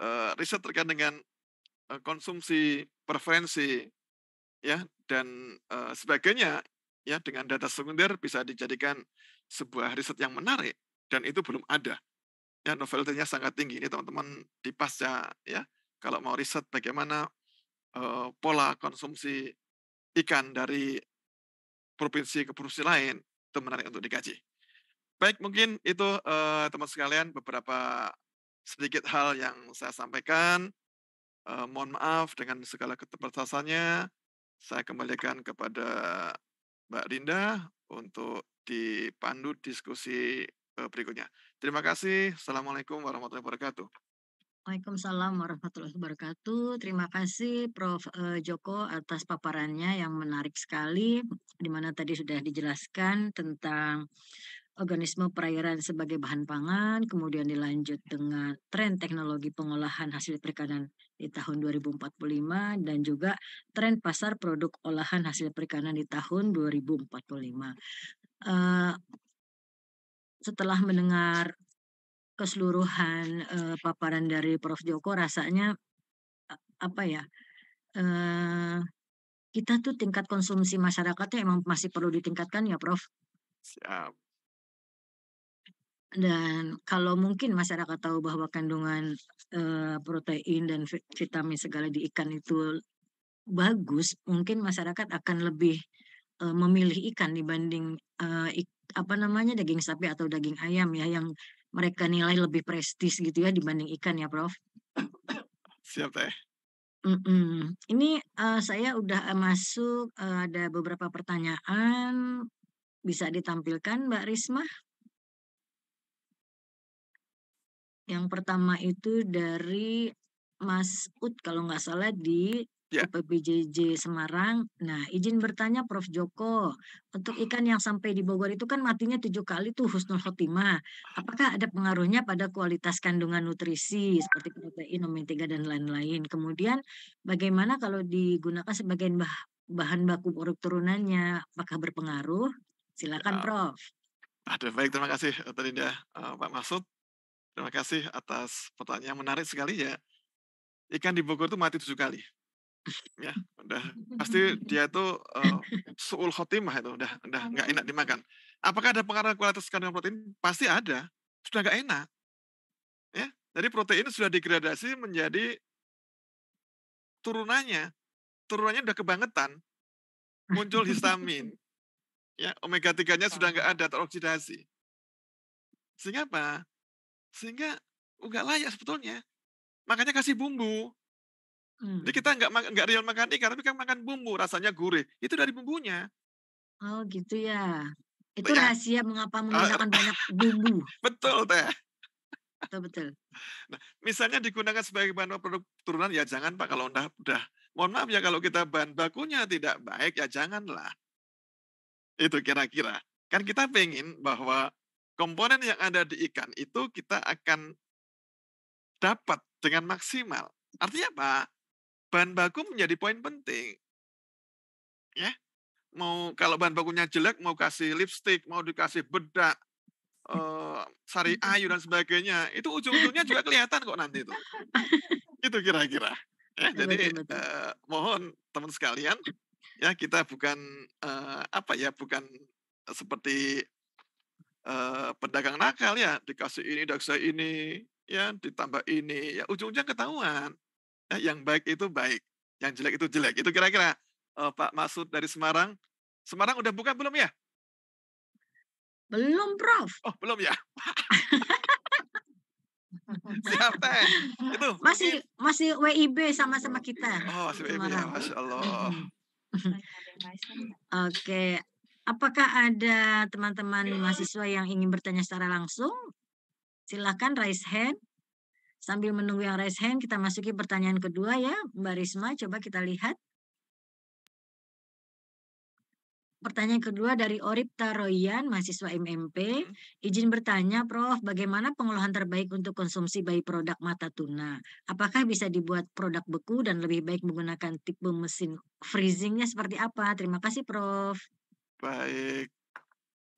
Speaker 6: uh, riset terkait dengan uh, konsumsi, preferensi, ya dan uh, sebagainya, ya dengan data sekunder bisa dijadikan sebuah riset yang menarik dan itu belum ada. Ya, novelty-nya sangat tinggi. Ini teman-teman di pasca ya, kalau mau riset bagaimana uh, pola konsumsi ikan dari provinsi ke provinsi lain, itu menarik untuk dikaji. Baik, mungkin itu uh, teman sekalian beberapa sedikit hal yang saya sampaikan. Uh, mohon maaf dengan segala keterbatasannya. Saya kembalikan kepada Mbak Rinda untuk dipandu diskusi Eh, berikutnya. Terima kasih. Assalamualaikum warahmatullahi wabarakatuh.
Speaker 5: Waalaikumsalam warahmatullahi wabarakatuh. Terima kasih Prof. Eh, Joko atas paparannya yang menarik sekali, di mana tadi sudah dijelaskan tentang organisme perairan sebagai bahan pangan, kemudian dilanjut dengan tren teknologi pengolahan hasil perikanan di tahun 2045 dan juga tren pasar produk olahan hasil perikanan di tahun 2045. Uh, setelah mendengar keseluruhan uh, paparan dari Prof Joko rasanya e, apa ya uh, kita tuh tingkat konsumsi masyarakatnya emang masih perlu ditingkatkan ya Prof. Siap. Dan kalau mungkin masyarakat tahu bahwa kandungan uh, protein dan vitamin segala di ikan itu bagus, mungkin masyarakat akan lebih uh, memilih ikan dibanding uh, ik apa namanya daging sapi atau daging ayam ya yang mereka nilai lebih prestis gitu ya dibanding ikan ya Prof. siapa teh. Mm-mm. Ini uh, saya udah eh, masuk uh, ada beberapa pertanyaan bisa ditampilkan Mbak Risma. Yang pertama itu dari Mas Ut kalau nggak salah di yeah. PPJJ Semarang. Nah, izin bertanya Prof Joko, untuk hmm. ikan yang sampai di Bogor itu kan matinya tujuh kali tuh husnul khotimah. Apakah ada pengaruhnya pada kualitas kandungan nutrisi seperti protein, omega dan lain-lain? Kemudian bagaimana kalau digunakan sebagai bah bahan baku produk turunannya? Apakah berpengaruh?
Speaker 6: Silakan yeah. Prof. Ada baik terima kasih eh, tadi ya uh, Pak Masud. Terima kasih atas pertanyaan menarik sekali ya. Ikan di Bogor itu mati tujuh kali ya udah pasti dia itu uh, suul khotimah itu udah udah nggak enak dimakan apakah ada pengaruh kualitas kandungan protein pasti ada sudah nggak enak ya jadi protein sudah degradasi menjadi turunannya turunannya udah kebangetan muncul histamin ya omega 3 nya sudah nggak ada teroksidasi sehingga apa sehingga nggak layak sebetulnya makanya kasih bumbu Hmm. Jadi kita nggak nggak real makan ikan, tapi kan makan bumbu, rasanya gurih. Itu dari bumbunya.
Speaker 5: Oh gitu ya.
Speaker 6: Itu ya. rahasia
Speaker 5: mengapa eh, menggunakan uh, banyak bumbu.
Speaker 6: Betul teh. Betul betul. Nah, misalnya digunakan sebagai bahan produk turunan ya jangan pak kalau udah udah. Mohon maaf ya kalau kita bahan bakunya tidak baik ya janganlah. Itu kira-kira. Kan kita pengen bahwa komponen yang ada di ikan itu kita akan dapat dengan maksimal. Artinya apa? bahan baku menjadi poin penting. Ya. Mau kalau bahan bakunya jelek mau kasih lipstick, mau dikasih bedak, uh, sari ayu dan sebagainya, itu ujung-ujungnya juga kelihatan kok nanti itu. Itu kira-kira. Ya, jadi eh, mohon teman sekalian ya kita bukan uh, apa ya bukan seperti uh, pedagang nakal ya dikasih ini dikasih ini ya ditambah ini ya ujung-ujungnya ketahuan yang baik itu baik, yang jelek itu jelek. Itu kira-kira uh, Pak Maksud dari Semarang. Semarang udah buka belum ya? Belum, Prof. Oh, belum ya. Siap ya? Itu masih
Speaker 5: masih WIB sama-sama kita. Oh, masih WIB
Speaker 6: ya, Masya Allah.
Speaker 5: Oke, apakah ada teman-teman mahasiswa yang ingin bertanya secara langsung? Silakan raise hand. Sambil menunggu yang raise hand, kita masuki pertanyaan kedua ya. Mbak Risma, coba kita lihat. Pertanyaan kedua dari Orip Taroyan, mahasiswa MMP. Mm-hmm. Izin bertanya, Prof, bagaimana pengolahan terbaik untuk konsumsi bayi produk mata tuna? Apakah bisa dibuat produk beku dan lebih baik menggunakan tipe mesin freezingnya seperti apa? Terima kasih, Prof.
Speaker 6: Baik,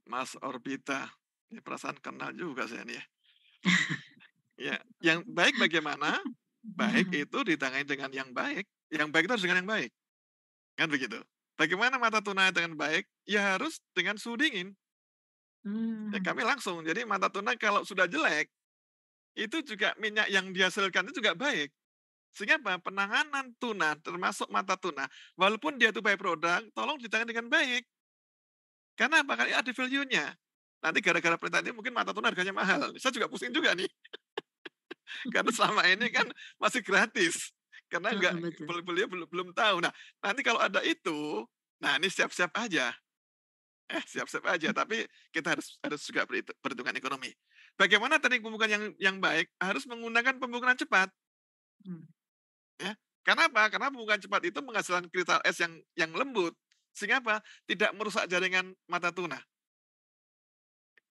Speaker 6: Mas Orbita. Ini perasaan kenal juga saya nih ya. Ya, yang baik bagaimana? Baik hmm. itu ditangani dengan yang baik. Yang baik itu harus dengan yang baik. Kan begitu. Bagaimana mata tunai dengan baik? Ya harus dengan suhu dingin. Ya, hmm. kami langsung. Jadi mata tunai kalau sudah jelek, itu juga minyak yang dihasilkan itu juga baik. Sehingga apa? Penanganan tuna, termasuk mata tuna, walaupun dia itu by produk, tolong ditangani dengan baik. Karena apa? Karena ada value-nya. Nanti gara-gara perintah ini mungkin mata tuna harganya mahal. Saya juga pusing juga nih. Karena selama ini kan masih gratis. Karena nggak beliau belum belum tahu. Nah, nanti kalau ada itu, nah ini siap-siap aja. Eh, siap-siap aja, tapi kita harus harus juga perhitungan ekonomi. Bagaimana tadi pembukaan yang yang baik harus menggunakan pembukaan cepat. Hmm. ya Ya, kenapa? Karena pembukaan cepat itu menghasilkan kristal es yang yang lembut sehingga apa? Tidak merusak jaringan mata tuna.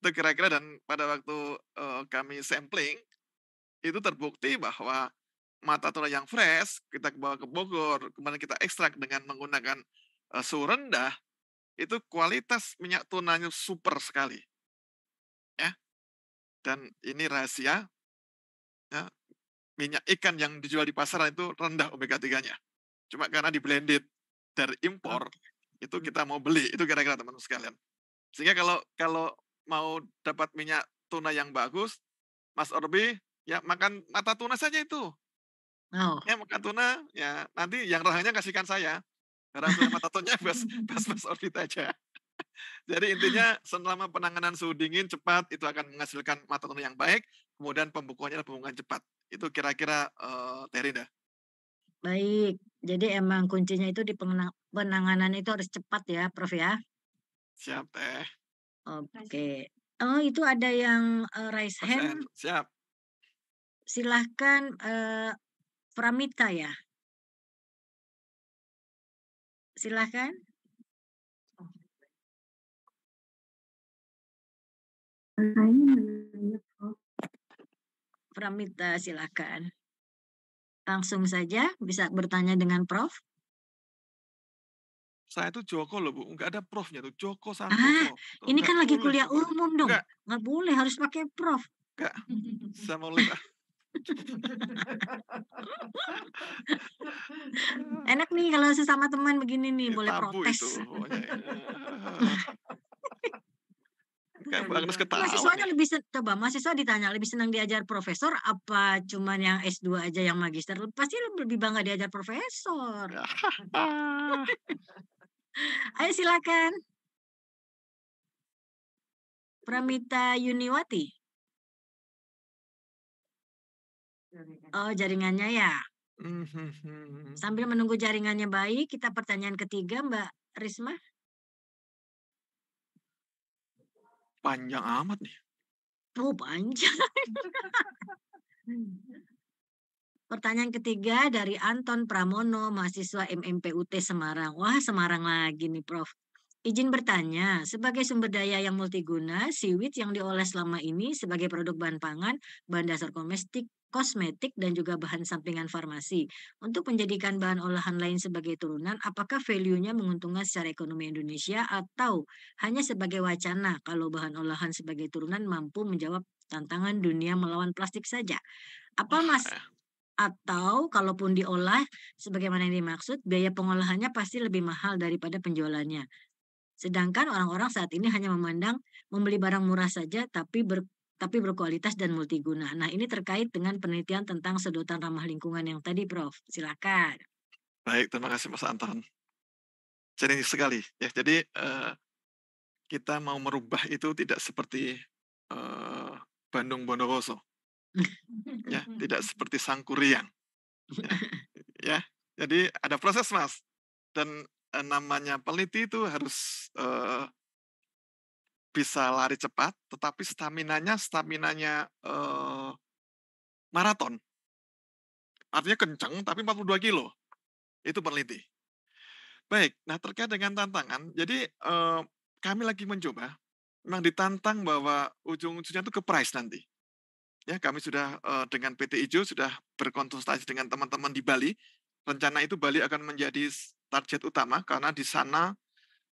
Speaker 6: Itu kira-kira dan pada waktu uh, kami sampling itu terbukti bahwa mata tuna yang fresh kita bawa ke Bogor, kemudian kita ekstrak dengan menggunakan uh, suhu rendah, itu kualitas minyak tunanya super sekali. Ya. Dan ini rahasia. Ya, minyak ikan yang dijual di pasaran itu rendah omega 3-nya. Cuma karena di blended dari impor itu hmm. kita mau beli, itu kira-kira teman-teman sekalian. Sehingga kalau kalau mau dapat minyak tuna yang bagus, Mas Orbi Ya makan mata tuna saja itu. Oh. Ya makan tuna, ya nanti yang rahangnya kasihkan saya. Karena mata tunanya bas, bas bas orbit aja. Jadi intinya selama penanganan suhu dingin cepat itu akan menghasilkan mata tuna yang baik, kemudian pembukuannya adalah pembukuan cepat. Itu kira-kira uh, eh, Terinda.
Speaker 5: Baik, jadi emang kuncinya itu di penanganan itu harus cepat ya, Prof ya.
Speaker 6: Siap teh. Oke.
Speaker 5: Okay. Oh itu ada yang uh, raise hand. Siap silahkan uh, Pramita ya. Silahkan. Pramita silahkan. Langsung saja bisa bertanya dengan Prof.
Speaker 6: Saya itu Joko loh Bu, enggak ada profnya tuh Joko Santoso. Ah,
Speaker 5: ini kan lagi kuliah
Speaker 6: umum dong, nggak boleh harus pakai prof. Enggak, saya mau lihat.
Speaker 5: Enak nih kalau sesama teman begini nih, ya, boleh protes.
Speaker 8: Iya.
Speaker 6: Kayak Agnes ketawa. Mahasiswanya
Speaker 5: lebih coba mahasiswa ditanya lebih senang diajar profesor apa cuman yang S2 aja yang magister? Pasti lebih bangga diajar profesor. Ya. Ayo silakan.
Speaker 7: Pramita Yuniwati.
Speaker 5: Oh, jaringannya ya.
Speaker 8: Hmm, hmm, hmm,
Speaker 5: Sambil menunggu jaringannya baik, kita pertanyaan ketiga Mbak Risma.
Speaker 6: Panjang amat nih. Oh, panjang.
Speaker 5: Pertanyaan ketiga dari Anton Pramono, mahasiswa MMPUT Semarang. Wah, Semarang lagi nih, Prof. Izin bertanya, sebagai sumber daya yang multiguna, siwit yang diolah selama ini sebagai produk bahan pangan, bahan dasar komestik, kosmetik, dan juga bahan sampingan farmasi. Untuk menjadikan bahan olahan lain sebagai turunan, apakah value-nya menguntungkan secara ekonomi Indonesia atau hanya sebagai wacana kalau bahan olahan sebagai turunan mampu menjawab tantangan dunia melawan plastik saja? Apa mas atau kalaupun diolah sebagaimana yang dimaksud biaya pengolahannya pasti lebih mahal daripada penjualannya. Sedangkan orang-orang saat ini hanya memandang membeli barang murah saja tapi ber, tapi berkualitas dan multiguna. Nah, ini terkait dengan penelitian tentang sedotan ramah lingkungan yang tadi, Prof. Silakan.
Speaker 6: Baik, terima kasih Mas Anton. Jadi sekali ya. Jadi uh, kita mau merubah itu tidak seperti uh, Bandung Bondowoso. ya, tidak seperti Sangkuriang. Ya, ya, jadi ada proses, Mas. Dan Eh, namanya peneliti itu harus uh, bisa lari cepat, tetapi staminanya staminanya uh, maraton. Artinya kencang, tapi 42 kilo. Itu peneliti. Baik, nah terkait dengan tantangan, jadi uh, kami lagi mencoba, memang ditantang bahwa ujung-ujungnya itu ke price nanti. Ya, kami sudah uh, dengan PT Ijo sudah berkonsultasi dengan teman-teman di Bali. Rencana itu Bali akan menjadi target utama karena di sana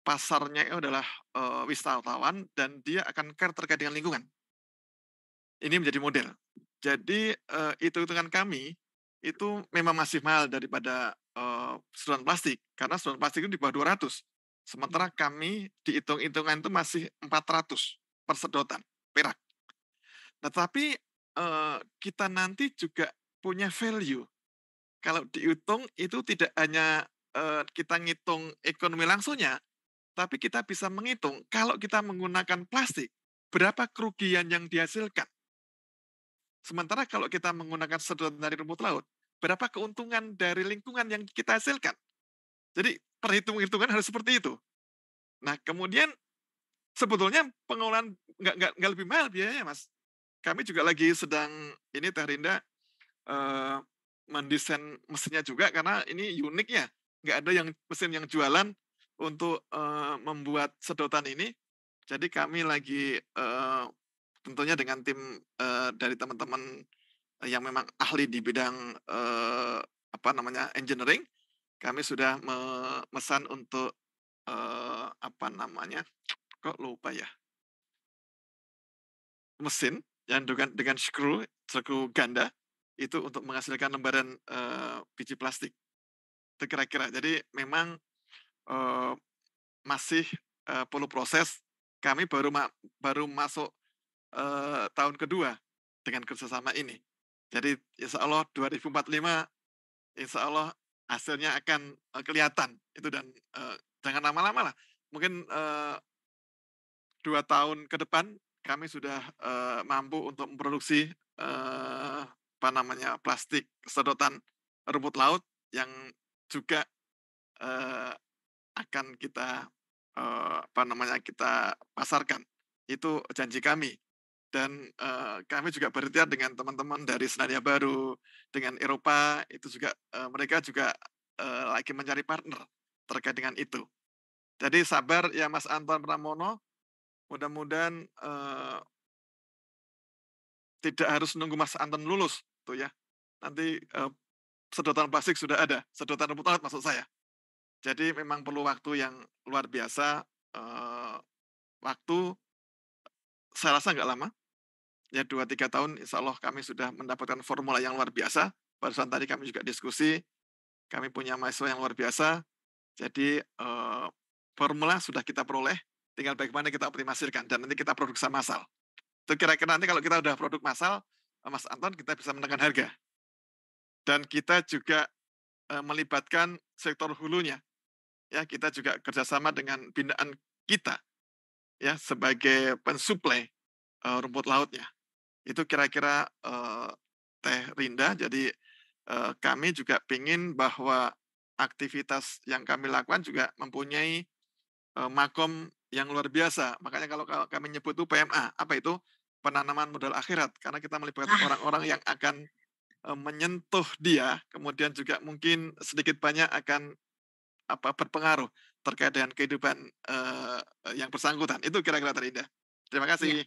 Speaker 6: pasarnya itu adalah uh, wisatawan dan dia akan care terkait dengan lingkungan. Ini menjadi model. Jadi uh, itu hitungan kami itu memang masih mahal daripada uh, eh, sedotan plastik karena sedotan plastik itu di bawah 200. Sementara kami dihitung-hitungan itu masih 400 per sedotan perak. Tetapi nah, uh, kita nanti juga punya value. Kalau dihitung itu tidak hanya Eh, kita ngitung ekonomi langsungnya, tapi kita bisa menghitung kalau kita menggunakan plastik, berapa kerugian yang dihasilkan. Sementara kalau kita menggunakan sedotan dari rumput laut, berapa keuntungan dari lingkungan yang kita hasilkan. Jadi perhitungan hitungan harus seperti itu. Nah kemudian sebetulnya pengolahan nggak, nggak, nggak lebih mahal biayanya mas. Kami juga lagi sedang ini Teh Rinda uh, mendesain mesinnya juga karena ini unik ya nggak ada yang mesin yang jualan untuk uh, membuat sedotan ini. Jadi kami lagi uh, tentunya dengan tim uh, dari teman-teman yang memang ahli di bidang uh, apa namanya engineering, kami sudah memesan untuk uh, apa namanya kok lupa ya mesin yang dengan dengan screw screw ganda itu untuk menghasilkan lembaran uh, biji plastik itu kira-kira jadi memang uh, masih uh, perlu proses kami baru ma baru masuk uh, tahun kedua dengan kerjasama ini jadi insya Allah 2045 insya Allah hasilnya akan uh, kelihatan itu dan uh, jangan lama-lama lah mungkin uh, dua tahun ke depan kami sudah uh, mampu untuk memproduksi uh, apa namanya plastik sedotan rumput laut yang juga uh, akan kita uh, apa namanya kita pasarkan itu janji kami dan uh, kami juga berhentian dengan teman-teman dari Senaria Baru dengan Eropa itu juga uh, mereka juga uh, lagi mencari partner terkait dengan itu jadi sabar ya Mas Anton Pramono mudah-mudahan uh, tidak harus nunggu Mas Anton lulus tuh ya nanti uh, sedotan plastik sudah ada, sedotan rumput laut maksud saya. Jadi memang perlu waktu yang luar biasa. uh, waktu saya rasa nggak lama, ya dua tiga tahun, insya Allah kami sudah mendapatkan formula yang luar biasa. Barusan tadi kami juga diskusi, kami punya mahasiswa yang luar biasa. Jadi uh, formula sudah kita peroleh, tinggal bagaimana kita optimasikan dan nanti kita produksi massal. Itu kira-kira nanti kalau kita sudah produk massal, eh, Mas Anton kita bisa menekan harga dan kita juga melibatkan sektor hulunya. Ya, kita juga kerjasama dengan binaan kita ya sebagai pensuplai uh, rumput lautnya. Itu kira-kira uh, teh Rinda. Jadi uh, kami juga ingin bahwa aktivitas yang kami lakukan juga mempunyai uh, makom yang luar biasa. Makanya kalau, kami nyebut itu PMA, apa itu penanaman modal akhirat? Karena kita melibatkan orang-orang yang akan Eh, menyentuh dia, kemudian juga mungkin sedikit banyak akan apa berpengaruh terkait dengan kehidupan uh, yang bersangkutan. Itu kira-kira terindah. Terima kasih. Ya.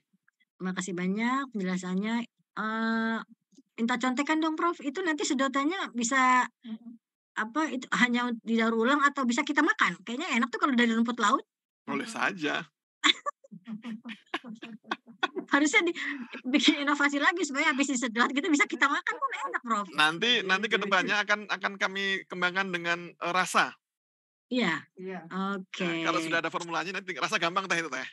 Speaker 5: Terima kasih banyak penjelasannya. Uh, minta contekan dong, Prof. Itu nanti sedotannya bisa apa itu hanya didaur ulang atau bisa kita makan? Kayaknya enak tuh kalau dari rumput laut.
Speaker 6: Boleh saja.
Speaker 5: harusnya di, bikin inovasi lagi supaya habis disedot gitu bisa kita makan pun kan enak prof
Speaker 6: nanti iya, nanti kedepannya iya, iya. akan akan kami kembangkan dengan uh, rasa
Speaker 7: iya yeah. oke okay. nah, kalau sudah
Speaker 6: ada formulanya nanti rasa gampang teh itu teh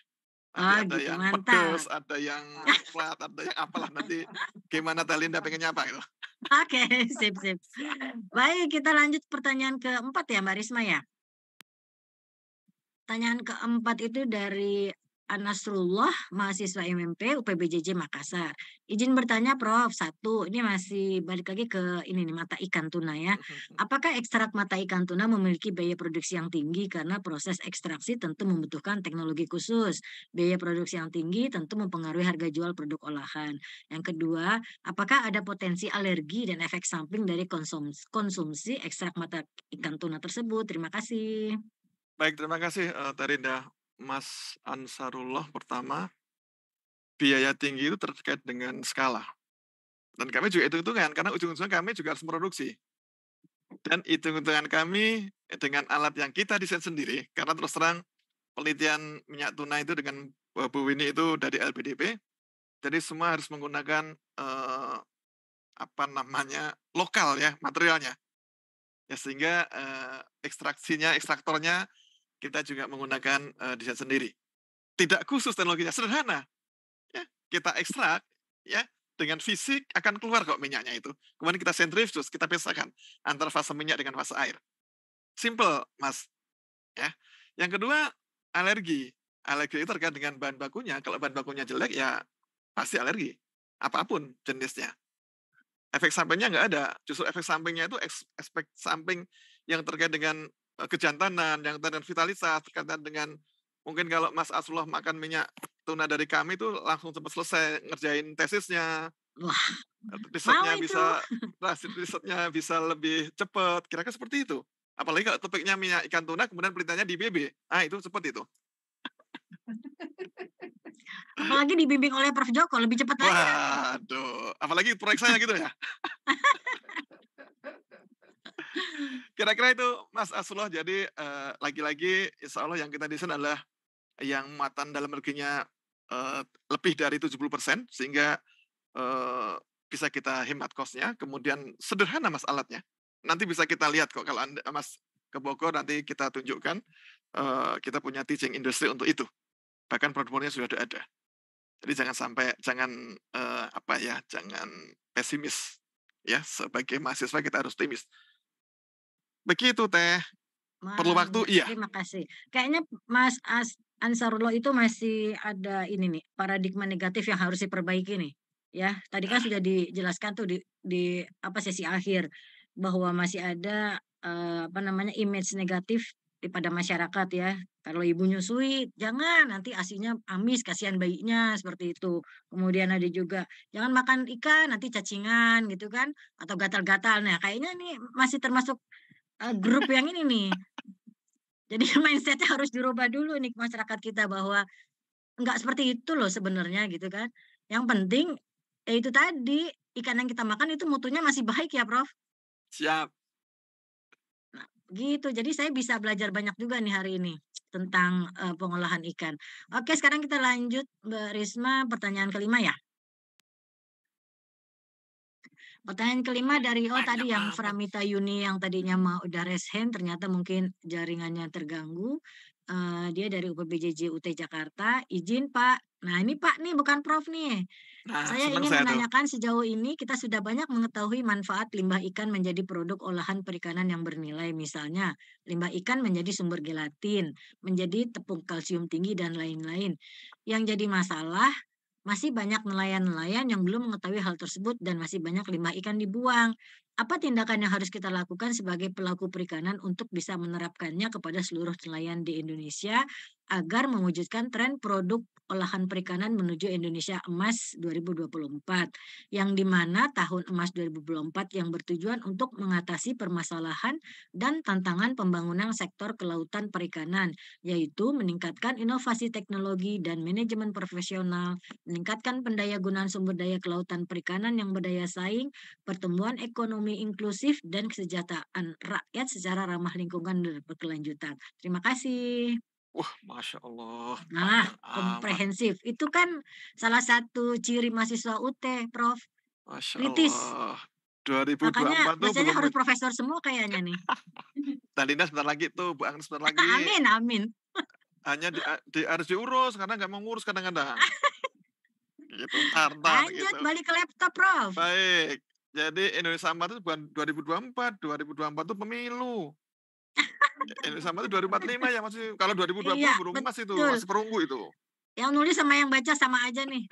Speaker 6: ada,
Speaker 7: oh, ada gitu, yang mantap. pedes,
Speaker 6: ada yang flat, ada yang apalah nanti gimana Teh Linda pengen nyapa gitu.
Speaker 5: Oke, okay, sip sip. Baik, kita lanjut pertanyaan keempat ya Mbak Risma ya. Pertanyaan keempat itu dari Anasrullah, mahasiswa MMP UPBJJ Makassar. Izin bertanya Prof, satu, ini masih balik lagi ke ini nih mata ikan tuna ya. Apakah ekstrak mata ikan tuna memiliki biaya produksi yang tinggi karena proses ekstraksi tentu membutuhkan teknologi khusus. Biaya produksi yang tinggi tentu mempengaruhi harga jual produk olahan. Yang kedua, apakah ada potensi alergi dan efek samping dari konsumsi, konsumsi ekstrak mata ikan tuna tersebut? Terima kasih.
Speaker 6: Baik, terima kasih eh, Tarinda. Mas Ansarullah pertama biaya tinggi itu terkait dengan skala. Dan kami juga itu hitungan karena ujung-ujungnya kami juga harus produksi. Dan hitung-hitungan kami dengan alat yang kita desain sendiri karena terus terang penelitian minyak tuna itu dengan Bu Winnie itu dari LPDP. Jadi semua harus menggunakan eh, apa namanya lokal ya materialnya. Ya sehingga eh, ekstraksinya, ekstraktornya kita juga menggunakan uh, eh, desain sendiri. Tidak khusus teknologinya, sederhana. Ya, kita ekstrak, ya, dengan fisik akan keluar kok minyaknya itu. Kemudian kita sentrifuge, kita pisahkan antara fase minyak dengan fase air. Simple, Mas. Ya. Yang kedua, alergi. Alergi itu terkait dengan bahan bakunya. Kalau bahan bakunya jelek, ya pasti alergi. Apapun jenisnya. Efek sampingnya nggak ada. Justru efek sampingnya itu efek samping yang terkait dengan Eh, kejantanan, yang terkait dengan vitalitas, terkait dengan mungkin kalau Mas Asullah makan minyak tuna dari kami itu langsung cepat selesai ngerjain tesisnya. Wah, risetnya nah, bisa risetnya nah, bisa lebih cepat. Kira-kira seperti itu. Apalagi kalau topiknya minyak ikan tuna kemudian perintahnya di BB. Ah, itu seperti itu.
Speaker 5: Apalagi dibimbing oleh Prof Joko lebih cepat lagi.
Speaker 6: Waduh, apalagi proyek saya gitu ya. Kira-kira itu Mas Asullah jadi lagi-lagi insya Allah yang kita desain adalah yang matan dalam negerinya uh, lebih dari 70% sehingga uh, bisa kita hemat kosnya. Kemudian sederhana Mas alatnya. Nanti bisa kita lihat kok kalau anda, Mas ke Bogor nanti kita tunjukkan uh, kita punya teaching industry untuk itu. Bahkan produk-produknya sudah ada. Jadi jangan sampai jangan uh, apa ya, jangan pesimis ya sebagai mahasiswa kita harus optimis Begitu Teh. Perlu waktu iya. Terima
Speaker 5: kasih. Kayaknya Mas As Ansarullah itu masih ada ini nih paradigma negatif yang harus diperbaiki nih. Ya, tadi kan sudah dijelaskan tuh di di apa sesi akhir bahwa masih ada uh, apa namanya image negatif pada masyarakat ya. Kalau ibu nyusui, jangan nanti asinya amis, kasihan bayinya seperti itu. Kemudian ada juga jangan makan ikan, nanti cacingan gitu kan, atau gatal-gatal. Nah, kayaknya ini masih termasuk uh, grup yang ini nih. Jadi mindsetnya harus dirubah dulu nih masyarakat kita bahwa nggak seperti itu loh sebenarnya gitu kan. Yang penting ya itu tadi ikan yang kita makan itu mutunya masih baik ya Prof. Siap. Nah, gitu. Jadi saya bisa belajar banyak juga nih hari ini tentang uh, pengolahan ikan. Oke, sekarang kita lanjut Mbak Risma pertanyaan kelima ya. Pertanyaan kelima dari oh tadi yang Framita Yuni yang tadinya mau udah raise hand ternyata mungkin jaringannya terganggu. Uh, dia dari UPBJJ UT Jakarta. Izin Pak. Nah ini Pak nih bukan Prof nih.
Speaker 8: Nah, saya ingin saya menanyakan
Speaker 5: tuh. sejauh ini kita sudah banyak mengetahui manfaat limbah ikan menjadi produk olahan perikanan yang bernilai misalnya limbah ikan menjadi sumber gelatin, menjadi tepung kalsium tinggi dan lain-lain. Yang jadi masalah masih banyak nelayan-nelayan yang belum mengetahui hal tersebut dan masih banyak limbah ikan dibuang apa tindakan yang harus kita lakukan sebagai pelaku perikanan untuk bisa menerapkannya kepada seluruh nelayan di Indonesia agar mewujudkan tren produk olahan perikanan menuju Indonesia Emas 2024 yang dimana tahun emas 2024 yang bertujuan untuk mengatasi permasalahan dan tantangan pembangunan sektor kelautan perikanan yaitu meningkatkan inovasi teknologi dan manajemen profesional, meningkatkan gunaan sumber daya kelautan perikanan yang berdaya saing, pertumbuhan ekonomi ekonomi inklusif dan kesejahteraan rakyat secara ramah lingkungan dan berkelanjutan. Terima kasih. Wah,
Speaker 6: masya Allah. Nah, komprehensif.
Speaker 5: Amat. Itu kan salah satu ciri mahasiswa UT, Prof.
Speaker 6: Masya Kritis. Allah. 2024 Makanya tuh belum... harus
Speaker 5: profesor semua kayaknya nih.
Speaker 6: Tadinya sebentar lagi tuh, Bu Agnes sebentar lagi. amin, amin. Hanya di, di, harus diurus karena nggak mau ngurus kadang-kadang. gitu, Lanjut gitu. balik ke laptop, Prof. Baik. Jadi Indonesia Amat itu bukan 2024, 2024 itu pemilu. Indonesia Amat itu 2045 ya iya, masih kalau 2020 iya, burung emas itu masih perunggu itu.
Speaker 5: Yang nulis sama yang baca sama aja nih.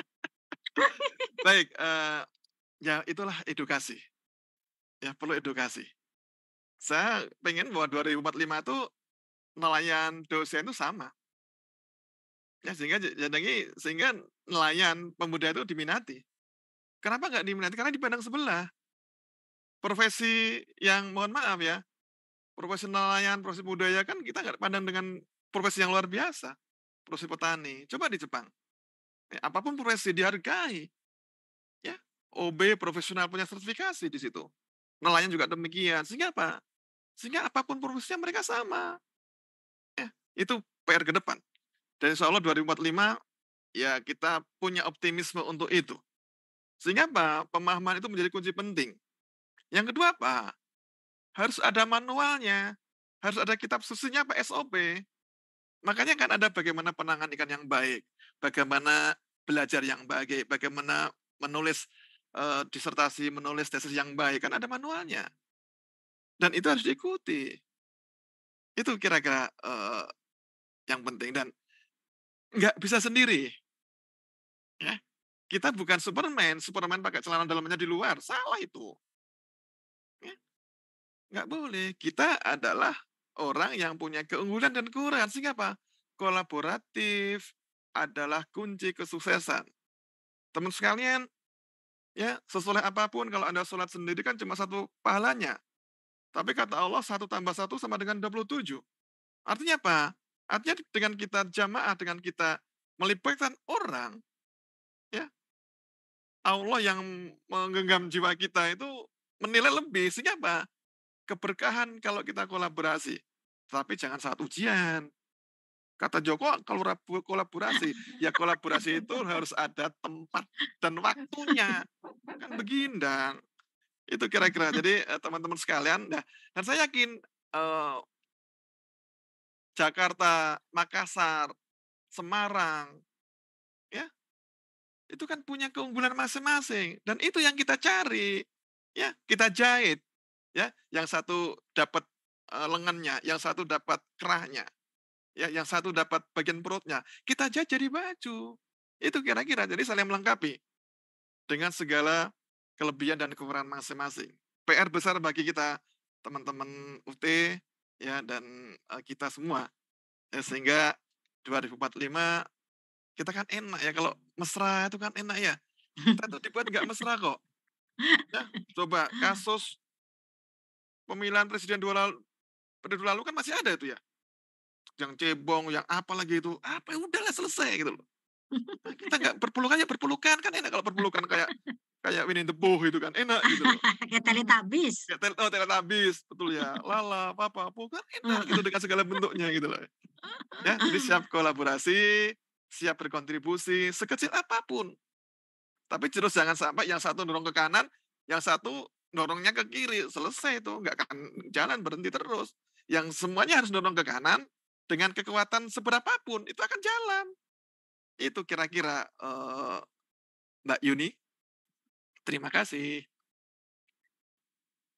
Speaker 6: Baik, uh, ya itulah edukasi. Ya perlu edukasi. Saya pengen bahwa 2045 itu nelayan dosen itu sama. Ya sehingga jadi sehingga nelayan pemuda itu diminati. Kenapa nggak diminati? Karena dipandang sebelah. Profesi yang mohon maaf ya, profesi nelayan, profesi budaya kan kita nggak pandang dengan profesi yang luar biasa, profesi petani. Coba di Jepang, ya, apapun profesi dihargai. Ya, OB profesional punya sertifikasi di situ. Nelayan juga demikian. Sehingga apa? Sehingga apapun profesinya mereka sama. Ya, itu PR ke depan. Dan insya Allah 2045 ya kita punya optimisme untuk itu. Sehingga apa? Pemahaman itu menjadi kunci penting. Yang kedua apa? Harus ada manualnya. Harus ada kitab susunya apa SOP. Makanya kan ada bagaimana penangan ikan yang baik, bagaimana belajar yang baik, bagaimana menulis e, disertasi, menulis tesis yang baik, kan ada manualnya. Dan itu harus diikuti. Itu kira-kira e, yang penting dan nggak bisa sendiri. Ya, kita bukan Superman, Superman pakai celana dalamnya di luar. Salah itu. Ya. Nggak boleh. Kita adalah orang yang punya keunggulan dan kekurangan. Sehingga apa? Kolaboratif adalah kunci kesuksesan. Teman sekalian, ya sesoleh apapun kalau Anda sholat sendiri kan cuma satu pahalanya. Tapi kata Allah satu tambah satu sama dengan 27. Artinya apa? Artinya dengan kita jamaah, dengan kita melibatkan orang, ya Allah yang menggenggam jiwa kita itu menilai lebih. Sehingga apa? Keberkahan kalau kita kolaborasi. Tapi jangan saat ujian. Kata Joko, kalau kolaborasi, ya kolaborasi itu harus ada tempat dan waktunya. Kan dan Itu kira-kira. Jadi eh, teman-teman sekalian, nah, dan saya yakin eh, Jakarta, Makassar, Semarang, itu kan punya keunggulan masing-masing dan itu yang kita cari ya kita jahit ya yang satu dapat lengannya yang satu dapat kerahnya ya yang satu dapat bagian perutnya kita jahit jadi baju itu kira-kira jadi saling melengkapi dengan segala kelebihan dan kekurangan masing-masing PR besar bagi kita teman-teman UT ya dan kita semua ya, sehingga 2045 kita kan enak ya kalau mesra itu kan enak ya. Kita tuh dibuat nggak mesra kok. Ya, coba kasus pemilihan presiden dua lalu, periode lalu kan masih ada itu ya. Yang cebong, yang apa lagi itu. Apa ya udahlah selesai gitu loh. Nah, kita nggak berpelukan ya berpelukan kan enak kalau berpelukan kayak kayak winning the Pooh itu kan enak gitu loh. kayak teletabis. kita tel oh teletabis betul ya. Lala, papa, pooh kan enak gitu dengan segala bentuknya gitu loh. Ya, jadi siap kolaborasi, siap berkontribusi sekecil apapun. Tapi terus jangan sampai yang satu dorong ke kanan, yang satu dorongnya ke kiri, selesai itu nggak akan jalan berhenti terus. Yang semuanya harus dorong ke kanan dengan kekuatan seberapapun itu akan jalan. Itu kira-kira uh, Mbak Yuni. Terima kasih.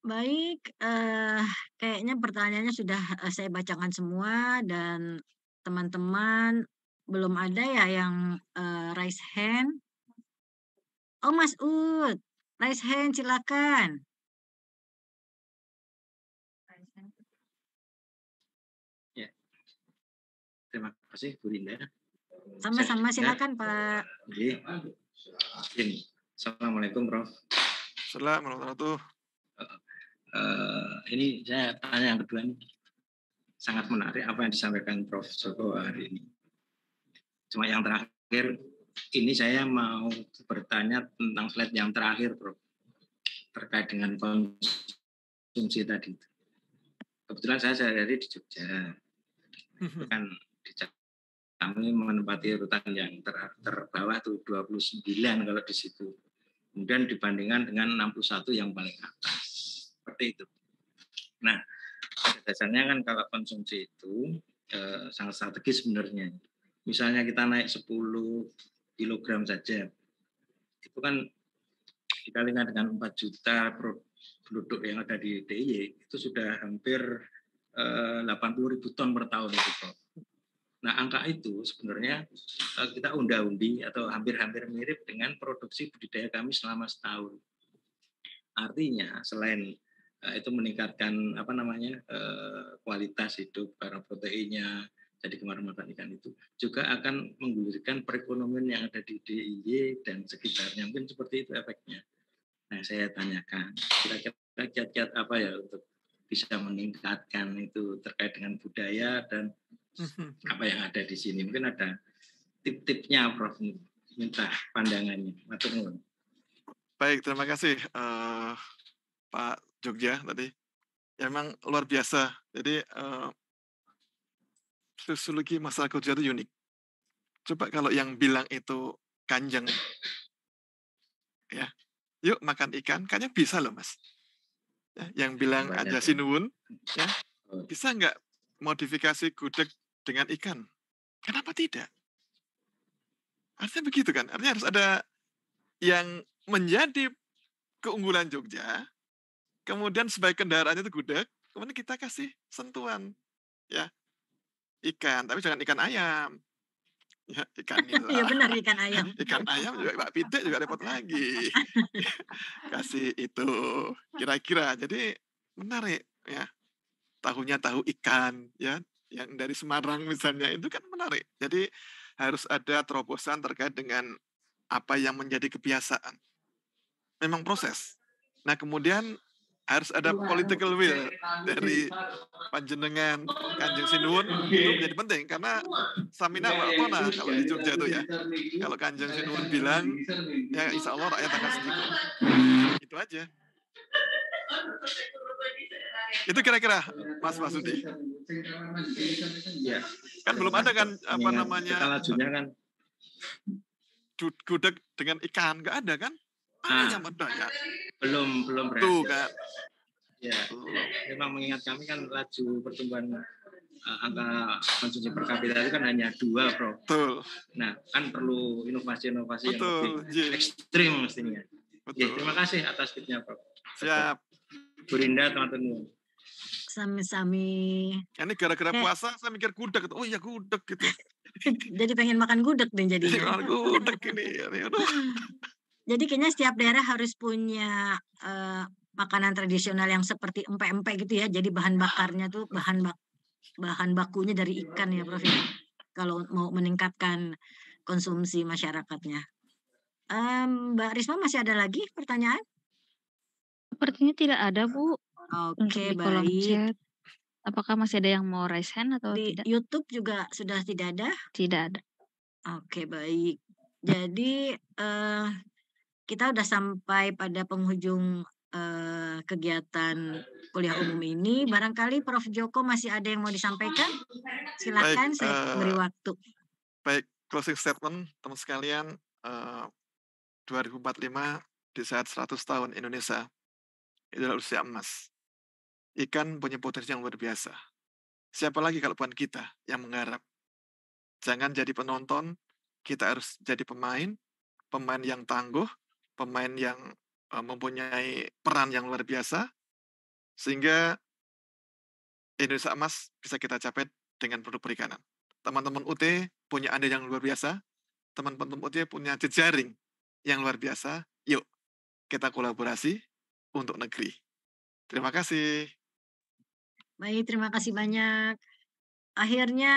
Speaker 5: Baik, eh, kayaknya pertanyaannya sudah eh, saya bacakan semua dan teman-teman belum ada ya yang uh, raise hand. Oh Mas Ud, raise hand silakan.
Speaker 3: Ya. Terima kasih Bu Linda. Sama-sama silakan Pak. Oke. Eh, Assalamualaikum Prof. Assalamualaikum warahmatullahi Uh, ini saya tanya yang kedua nih. Sangat menarik apa yang disampaikan Prof Joko hari ini Cuma yang terakhir, ini saya mau bertanya tentang slide yang terakhir, Bro. Terkait dengan konsumsi tadi. Kebetulan saya sehari-hari di Jogja. kan di kami menempati urutan yang ter, terbawah tuh 29 kalau di situ. Kemudian dibandingkan dengan 61 yang paling atas. Seperti itu. Nah, dasarnya kan kalau konsumsi itu eh, sangat strategis sebenarnya misalnya kita naik 10 kg saja, itu kan dikalikan dengan 4 juta penduduk yang ada di DIY, itu sudah hampir eh, delapan 80 ribu ton per tahun itu. Nah, angka itu sebenarnya eh, kita unda-undi atau hampir-hampir mirip dengan produksi budidaya kami selama setahun. Artinya, selain eh, itu meningkatkan apa namanya kualitas hidup para proteinnya, jadi mata ikan itu juga akan menggulirkan perekonomian yang ada di DIY dan sekitarnya mungkin seperti itu efeknya. Nah saya tanyakan kira-kira kiat-kiat apa ya untuk bisa meningkatkan itu terkait dengan budaya dan mhm. apa yang ada di sini mungkin ada tip-tipnya Prof minta pandangannya. Matur
Speaker 6: Baik terima kasih uh, Pak Jogja tadi. Ya, emang luar biasa. Jadi uh, sosiologi masa kerja itu unik. Coba kalau yang bilang itu kanjeng, ya, yuk makan ikan, kayaknya bisa loh mas. Ya, yang iya, bilang Banyak. aja sinuun, ya, bisa nggak modifikasi gudeg dengan ikan? Kenapa tidak? Artinya begitu kan? Artinya harus ada yang menjadi keunggulan Jogja, kemudian sebagai kendaraannya itu gudeg, kemudian kita kasih sentuhan, ya ikan, tapi jangan ikan ayam. Ya, ikan nila. Iya benar ikan
Speaker 8: ayam. ikan ayam juga
Speaker 6: pak Pite juga repot lagi. Kasih itu kira-kira. Jadi menarik ya. Tahunya tahu ikan ya yang dari Semarang misalnya itu kan menarik. Jadi harus ada terobosan terkait dengan apa yang menjadi kebiasaan. Memang proses. Nah, kemudian harus ada iya, political will dari panjenengan Kanjeng Sinuhun itu menjadi penting karena stamina Walkona iya, iya, kalau di Jogja itu ya kalau Kanjeng Sinuhun bilang ya insya Allah rakyat akan sedikit itu aja itu kira-kira Mas Masudi kan belum ada kan apa namanya kita kan gudeg dengan ikan nggak ada kan ah, yang ya belum belum berhasil Tuh, kan?
Speaker 3: ya, ya. memang mengingat kami kan laju pertumbuhan uh, angka konsumsi per kapita itu kan hanya dua bro Betul. nah kan perlu inovasi-inovasi yang lebih
Speaker 2: yeah. ekstrim
Speaker 3: mestinya ya, Betul. Ya, terima kasih atas tipnya bro
Speaker 6: siap Bu Rinda teman-teman
Speaker 5: sami-sami.
Speaker 6: Ini gara-gara eh. puasa saya mikir gudeg. Oh iya gudeg gitu.
Speaker 5: jadi pengen makan gudeg nih jadi. Jadi makan gudeg ini. Jadi kayaknya setiap daerah harus punya uh, makanan tradisional yang seperti empek-empek gitu ya. Jadi bahan bakarnya tuh bahan bak bahan bakunya dari ikan ya, Prof. ya Kalau mau meningkatkan konsumsi masyarakatnya. Um, Mbak Risma masih ada lagi pertanyaan?
Speaker 1: Sepertinya tidak ada, Bu. Oke, okay, baik. Apakah masih ada yang mau raise hand atau Di tidak?
Speaker 5: YouTube juga sudah tidak ada? Tidak ada. Oke, okay, baik. Jadi uh, kita udah sampai pada penghujung eh, kegiatan kuliah umum ini. Barangkali Prof. Joko masih ada yang mau disampaikan?
Speaker 6: Silakan baik, saya uh, beri waktu. Baik, closing statement teman sekalian. Eh, uh, 2045 di saat 100 tahun Indonesia itu adalah usia emas. Ikan punya potensi yang luar biasa. Siapa lagi kalau bukan kita yang mengharap? Jangan jadi penonton, kita harus jadi pemain, pemain yang tangguh, pemain yang uh, mempunyai peran yang luar biasa sehingga Indonesia emas bisa kita capai dengan produk perikanan. Teman-teman UT punya anda yang luar biasa, teman-teman UT punya jejaring yang luar biasa. Yuk, kita kolaborasi untuk negeri. Terima kasih.
Speaker 5: Baik, terima kasih banyak. Akhirnya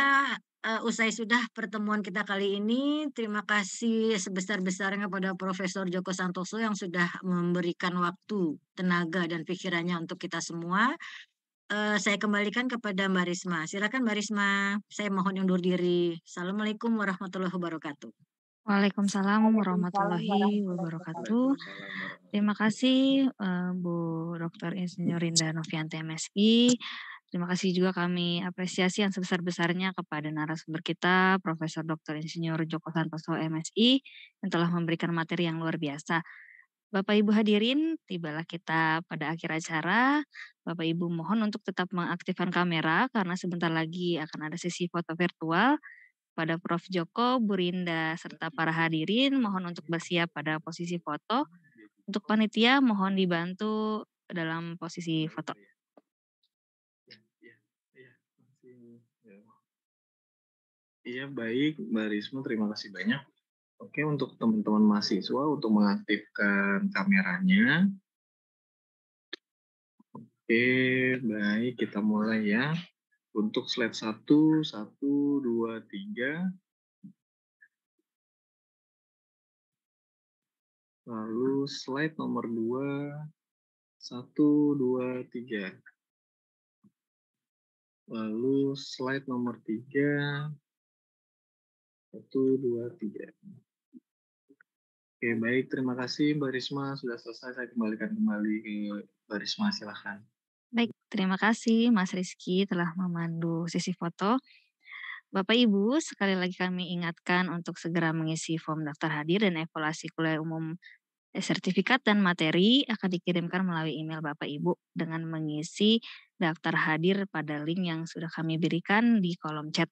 Speaker 5: uh, usai sudah pertemuan kita kali ini. Terima kasih sebesar-besarnya kepada Profesor Joko Santoso yang sudah memberikan waktu, tenaga, dan pikirannya untuk kita semua. Uh, saya kembalikan kepada Mbak Risma. Silakan Mbak Risma, saya mohon undur diri. Assalamualaikum warahmatullahi wabarakatuh.
Speaker 1: Waalaikumsalam warahmatullahi wabarakatuh. Terima kasih uh, Bu Dr. Insinyur Rinda Novianti MSI. Terima kasih juga kami apresiasi yang sebesar-besarnya kepada narasumber kita, Profesor Dr. Insinyur Joko Santoso MSI, yang telah memberikan materi yang luar biasa. Bapak Ibu hadirin, tibalah kita pada akhir acara. Bapak Ibu mohon untuk tetap mengaktifkan kamera karena sebentar lagi akan ada sesi foto virtual. Pada Prof. Joko, Burinda serta para hadirin mohon untuk bersiap pada posisi foto. Untuk panitia mohon dibantu dalam posisi foto.
Speaker 3: Iya baik, Mbak Risma terima kasih banyak. Oke untuk teman-teman mahasiswa untuk mengaktifkan kameranya. Oke baik kita mulai ya. Untuk slide
Speaker 7: 1, 1, 2, 3. Lalu slide nomor 2, 1, 2, 3. Lalu
Speaker 3: slide nomor 3, satu, dua, tiga. Oke, baik. Terima kasih Mbak Risma. Sudah selesai. Saya kembalikan kembali ke Mbak Risma. Silahkan.
Speaker 1: Baik, terima kasih Mas Rizky telah memandu sesi foto. Bapak Ibu, sekali lagi kami ingatkan untuk segera mengisi form daftar hadir dan evaluasi kuliah umum eh, sertifikat dan materi akan dikirimkan melalui email Bapak Ibu dengan mengisi daftar hadir pada link yang sudah kami berikan di kolom chat.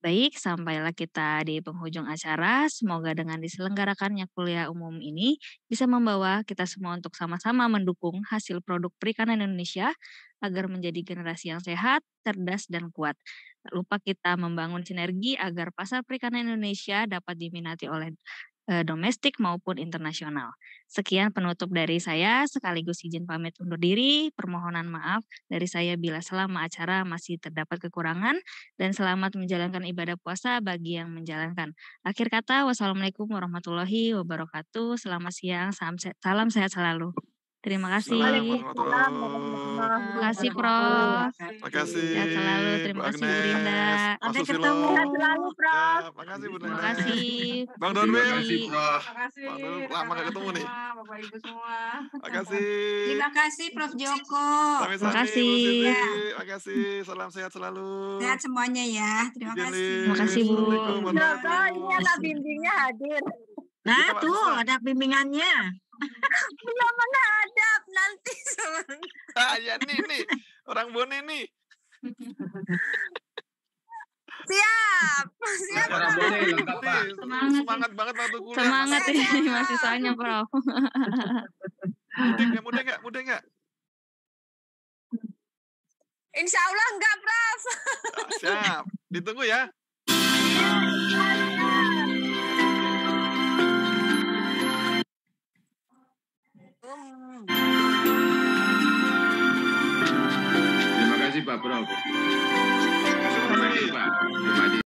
Speaker 1: Baik, sampailah kita di penghujung acara. Semoga dengan diselenggarakannya kuliah umum ini bisa membawa kita semua untuk sama-sama mendukung hasil produk perikanan Indonesia agar menjadi generasi yang sehat, cerdas, dan kuat. Tak lupa kita membangun sinergi agar pasar perikanan Indonesia dapat diminati oleh Eh, domestik maupun internasional. Sekian penutup dari saya, sekaligus izin pamit undur diri. Permohonan maaf dari saya bila selama acara masih terdapat kekurangan dan selamat menjalankan ibadah puasa bagi yang menjalankan. Akhir kata, wassalamualaikum warahmatullahi wabarakatuh. Selamat siang, salam sehat selalu. Terima kasih. Terima kasih, Prof.
Speaker 6: Terima kasih. Ya, selalu. Terima kasih, Bu Rinda. Sampai ketemu.
Speaker 1: selalu, Prof. Ya, Terima kasih, Bu Rinda. Terima kasih. Bang Donwe.
Speaker 6: Terima kasih, Prof. Terima kasih. Lama gak ketemu nih.
Speaker 1: Bapak Ibu semua. Terima
Speaker 6: kasih. Terima
Speaker 4: kasih, Prof. Joko. Terima kasih. Terima ya. kasih.
Speaker 6: Salam sehat selalu.
Speaker 4: Sehat semuanya ya. Terima kasih. Terima kasih, Bu. Ini anak bimbingnya hadir. Nah, Kita tuh bisa. ada bimbingannya.
Speaker 6: Belum iya, mana ada nanti Ah, ya nih nih, orang Bone nih. siap, siap. Orang Bone lengkap,
Speaker 8: Pak. Semangat, semangat banget waktu kuliah. Semangat ini ya, masih sanya, Prof. Mudeng enggak, mudeng enggak, mudeng enggak?
Speaker 4: Insya Allah enggak, Prof. Ah,
Speaker 6: siap, ditunggu ya.
Speaker 8: Terima kasih Pak Bro. Terima kasih Pak. Terima kasih.